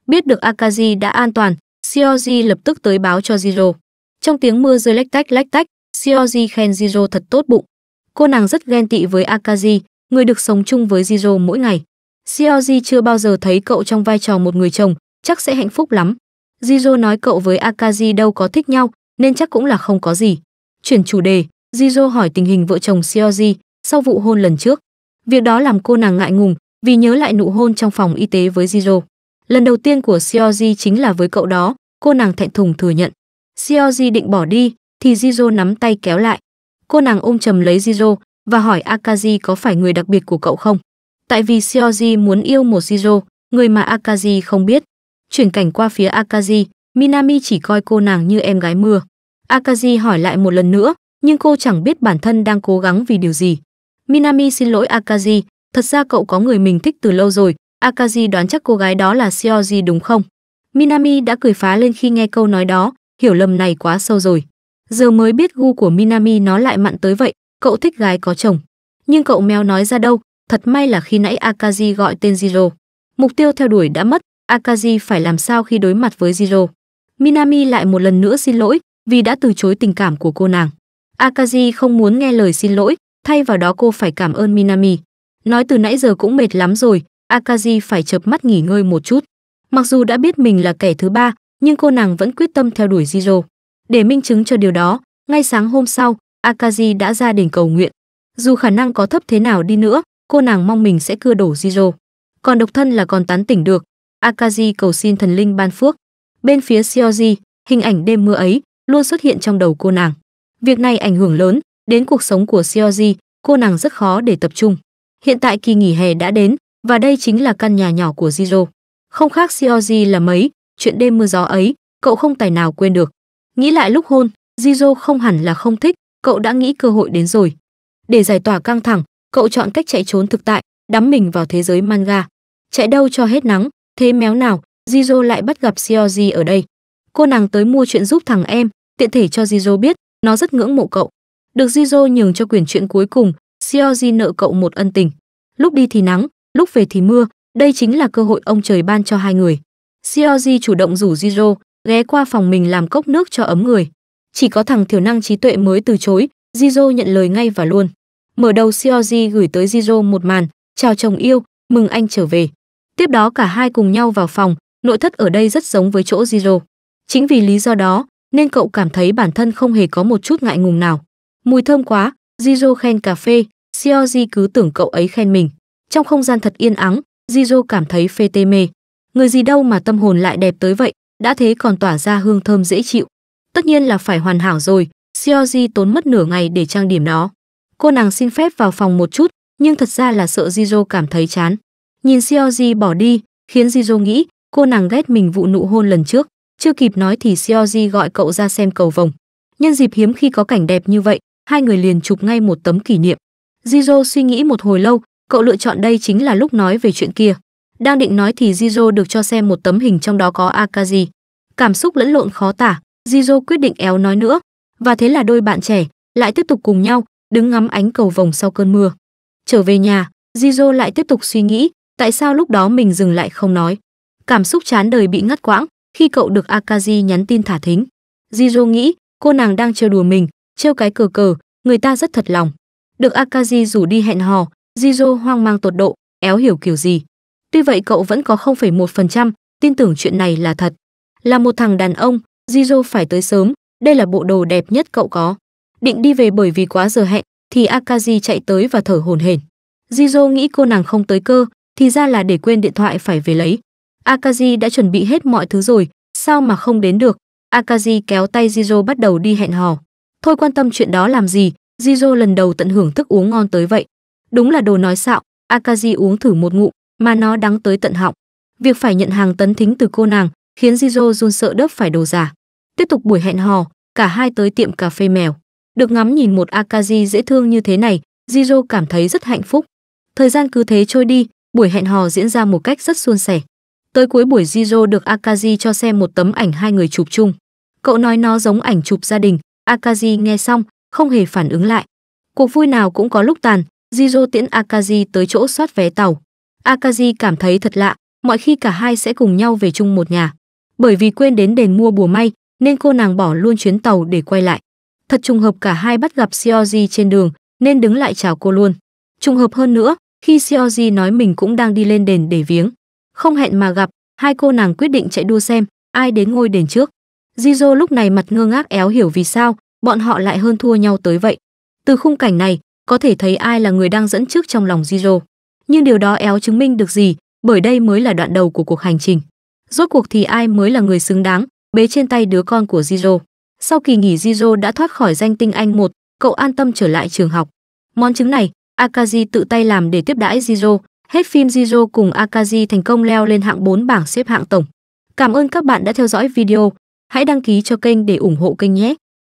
Biết được Akaji đã an toàn, Shioji lập tức tới báo cho Jiro. Trong tiếng mưa rơi lách tách lách tách, Shioji khen Jiro thật tốt bụng. Cô nàng rất ghen tị với Akaji, người được sống chung với Jiro mỗi ngày. Shioji chưa bao giờ thấy cậu trong vai trò một người chồng, chắc sẽ hạnh phúc lắm. Jiro nói cậu với Akaji đâu có thích nhau, nên chắc cũng là không có gì. Chuyển chủ đề, Jiro hỏi tình hình vợ chồng Shioji sau vụ hôn lần trước. Việc đó làm cô nàng ngại ngùng vì nhớ lại nụ hôn trong phòng y tế với Jiro. Lần đầu tiên của Shioji chính là với cậu đó, cô nàng thẹn thùng thừa nhận. Seoji định bỏ đi thì Jizo nắm tay kéo lại. Cô nàng ôm chầm lấy Jizo và hỏi Akaji có phải người đặc biệt của cậu không. Tại vì Seoji muốn yêu một Jizo, người mà Akaji không biết. Chuyển cảnh qua phía Akaji, Minami chỉ coi cô nàng như em gái mưa. Akaji hỏi lại một lần nữa, nhưng cô chẳng biết bản thân đang cố gắng vì điều gì. Minami xin lỗi Akaji, thật ra cậu có người mình thích từ lâu rồi, Akaji đoán chắc cô gái đó là Seoji đúng không? Minami đã cười phá lên khi nghe câu nói đó, hiểu lầm này quá sâu rồi. Giờ mới biết gu của Minami nó lại mặn tới vậy, cậu thích gái có chồng. Nhưng cậu mèo nói ra đâu, thật may là khi nãy Akaji gọi tên Zero, Mục tiêu theo đuổi đã mất, Akaji phải làm sao khi đối mặt với Zero. Minami lại một lần nữa xin lỗi vì đã từ chối tình cảm của cô nàng. Akaji không muốn nghe lời xin lỗi, thay vào đó cô phải cảm ơn Minami. Nói từ nãy giờ cũng mệt lắm rồi, Akaji phải chợp mắt nghỉ ngơi một chút. Mặc dù đã biết mình là kẻ thứ ba, nhưng cô nàng vẫn quyết tâm theo đuổi Jiro. Để minh chứng cho điều đó, ngay sáng hôm sau, Akaji đã ra đỉnh cầu nguyện. Dù khả năng có thấp thế nào đi nữa, cô nàng mong mình sẽ cưa đổ Jiro. Còn độc thân là còn tán tỉnh được, Akaji cầu xin thần linh ban phước. Bên phía Shioji, hình ảnh đêm mưa ấy luôn xuất hiện trong đầu cô nàng. Việc này ảnh hưởng lớn đến cuộc sống của Shioji, cô nàng rất khó để tập trung. Hiện tại kỳ nghỉ hè đã đến và đây chính là căn nhà nhỏ của Jiro. Không khác Shioji là mấy, chuyện đêm mưa gió ấy, cậu không tài nào quên được. Nghĩ lại lúc hôn, Jizo không hẳn là không thích, cậu đã nghĩ cơ hội đến rồi. Để giải tỏa căng thẳng, cậu chọn cách chạy trốn thực tại, đắm mình vào thế giới manga. Chạy đâu cho hết nắng, thế méo nào, Jizo lại bắt gặp Shioji ở đây. Cô nàng tới mua chuyện giúp thằng em, tiện thể cho Jizo biết, nó rất ngưỡng mộ cậu. Được Jizo nhường cho quyển chuyện cuối cùng, Shioji nợ cậu một ân tình. Lúc đi thì nắng, lúc về thì mưa, đây chính là cơ hội ông trời ban cho hai người. Georgie chủ động rủ Jiro ghé qua phòng mình làm cốc nước cho ấm người. Chỉ có thằng thiểu năng trí tuệ mới từ chối, Jiro nhận lời ngay và luôn. Mở đầu Georgie gửi tới Jiro một màn, chào chồng yêu, mừng anh trở về. Tiếp đó cả hai cùng nhau vào phòng, nội thất ở đây rất giống với chỗ Jiro. Chính vì lý do đó, nên cậu cảm thấy bản thân không hề có một chút ngại ngùng nào. Mùi thơm quá, Jiro khen cà phê, Georgie cứ tưởng cậu ấy khen mình. Trong không gian thật yên ắng, Jiro cảm thấy phê tê mê người gì đâu mà tâm hồn lại đẹp tới vậy, đã thế còn tỏa ra hương thơm dễ chịu. Tất nhiên là phải hoàn hảo rồi, Seoji tốn mất nửa ngày để trang điểm nó. Cô nàng xin phép vào phòng một chút, nhưng thật ra là sợ Jijo cảm thấy chán. Nhìn Seoji bỏ đi, khiến Jijo nghĩ cô nàng ghét mình vụ nụ hôn lần trước. Chưa kịp nói thì Seoji gọi cậu ra xem cầu vồng. Nhân dịp hiếm khi có cảnh đẹp như vậy, hai người liền chụp ngay một tấm kỷ niệm. Jijo suy nghĩ một hồi lâu, cậu lựa chọn đây chính là lúc nói về chuyện kia. Đang định nói thì Jizo được cho xem một tấm hình trong đó có Akaji. Cảm xúc lẫn lộn khó tả, Jizo quyết định éo nói nữa. Và thế là đôi bạn trẻ lại tiếp tục cùng nhau đứng ngắm ánh cầu vồng sau cơn mưa. Trở về nhà, Jizo lại tiếp tục suy nghĩ tại sao lúc đó mình dừng lại không nói. Cảm xúc chán đời bị ngắt quãng khi cậu được Akaji nhắn tin thả thính. Jizo nghĩ cô nàng đang trêu đùa mình, trêu cái cờ cờ, người ta rất thật lòng. Được Akaji rủ đi hẹn hò, Jizo hoang mang tột độ, éo hiểu kiểu gì. Tuy vậy cậu vẫn có 0,1% tin tưởng chuyện này là thật. Là một thằng đàn ông, Jiro phải tới sớm, đây là bộ đồ đẹp nhất cậu có. Định đi về bởi vì quá giờ hẹn, thì Akaji chạy tới và thở hổn hển. Jiro nghĩ cô nàng không tới cơ, thì ra là để quên điện thoại phải về lấy. Akaji đã chuẩn bị hết mọi thứ rồi, sao mà không đến được? Akaji kéo tay Jiro bắt đầu đi hẹn hò. Thôi quan tâm chuyện đó làm gì, Jiro lần đầu tận hưởng thức uống ngon tới vậy. Đúng là đồ nói xạo, Akaji uống thử một ngụm, mà nó đáng tới tận họng. Việc phải nhận hàng tấn thính từ cô nàng khiến Jizo run sợ đớp phải đồ giả. Tiếp tục buổi hẹn hò, cả hai tới tiệm cà phê mèo. Được ngắm nhìn một Akaji dễ thương như thế này, Jizo cảm thấy rất hạnh phúc. Thời gian cứ thế trôi đi, buổi hẹn hò diễn ra một cách rất suôn sẻ. Tới cuối buổi Jizo được Akaji cho xem một tấm ảnh hai người chụp chung. Cậu nói nó giống ảnh chụp gia đình, Akaji nghe xong, không hề phản ứng lại. Cuộc vui nào cũng có lúc tàn, Jizo tiễn Akaji tới chỗ soát vé tàu. Akaji cảm thấy thật lạ, mọi khi cả hai sẽ cùng nhau về chung một nhà. Bởi vì quên đến đền mua bùa may, nên cô nàng bỏ luôn chuyến tàu để quay lại. Thật trùng hợp cả hai bắt gặp Seoji trên đường, nên đứng lại chào cô luôn. Trùng hợp hơn nữa, khi Seoji nói mình cũng đang đi lên đền để viếng, không hẹn mà gặp, hai cô nàng quyết định chạy đua xem ai đến ngôi đền trước. Jizo lúc này mặt ngơ ngác éo hiểu vì sao bọn họ lại hơn thua nhau tới vậy. Từ khung cảnh này, có thể thấy ai là người đang dẫn trước trong lòng Jizo nhưng điều đó éo chứng minh được gì bởi đây mới là đoạn đầu của cuộc hành trình rốt cuộc thì ai mới là người xứng đáng bế trên tay đứa con của Giro. Sau kỳ nghỉ Giro đã thoát khỏi danh tinh Anh một, cậu an tâm trở lại trường học. Món trứng này, Akaji tự tay làm để tiếp đãi Giro. Hết phim Giro cùng Akaji thành công leo lên hạng 4 bảng xếp hạng tổng. Cảm ơn các bạn đã theo dõi video. Hãy đăng ký cho kênh để ủng hộ kênh nhé.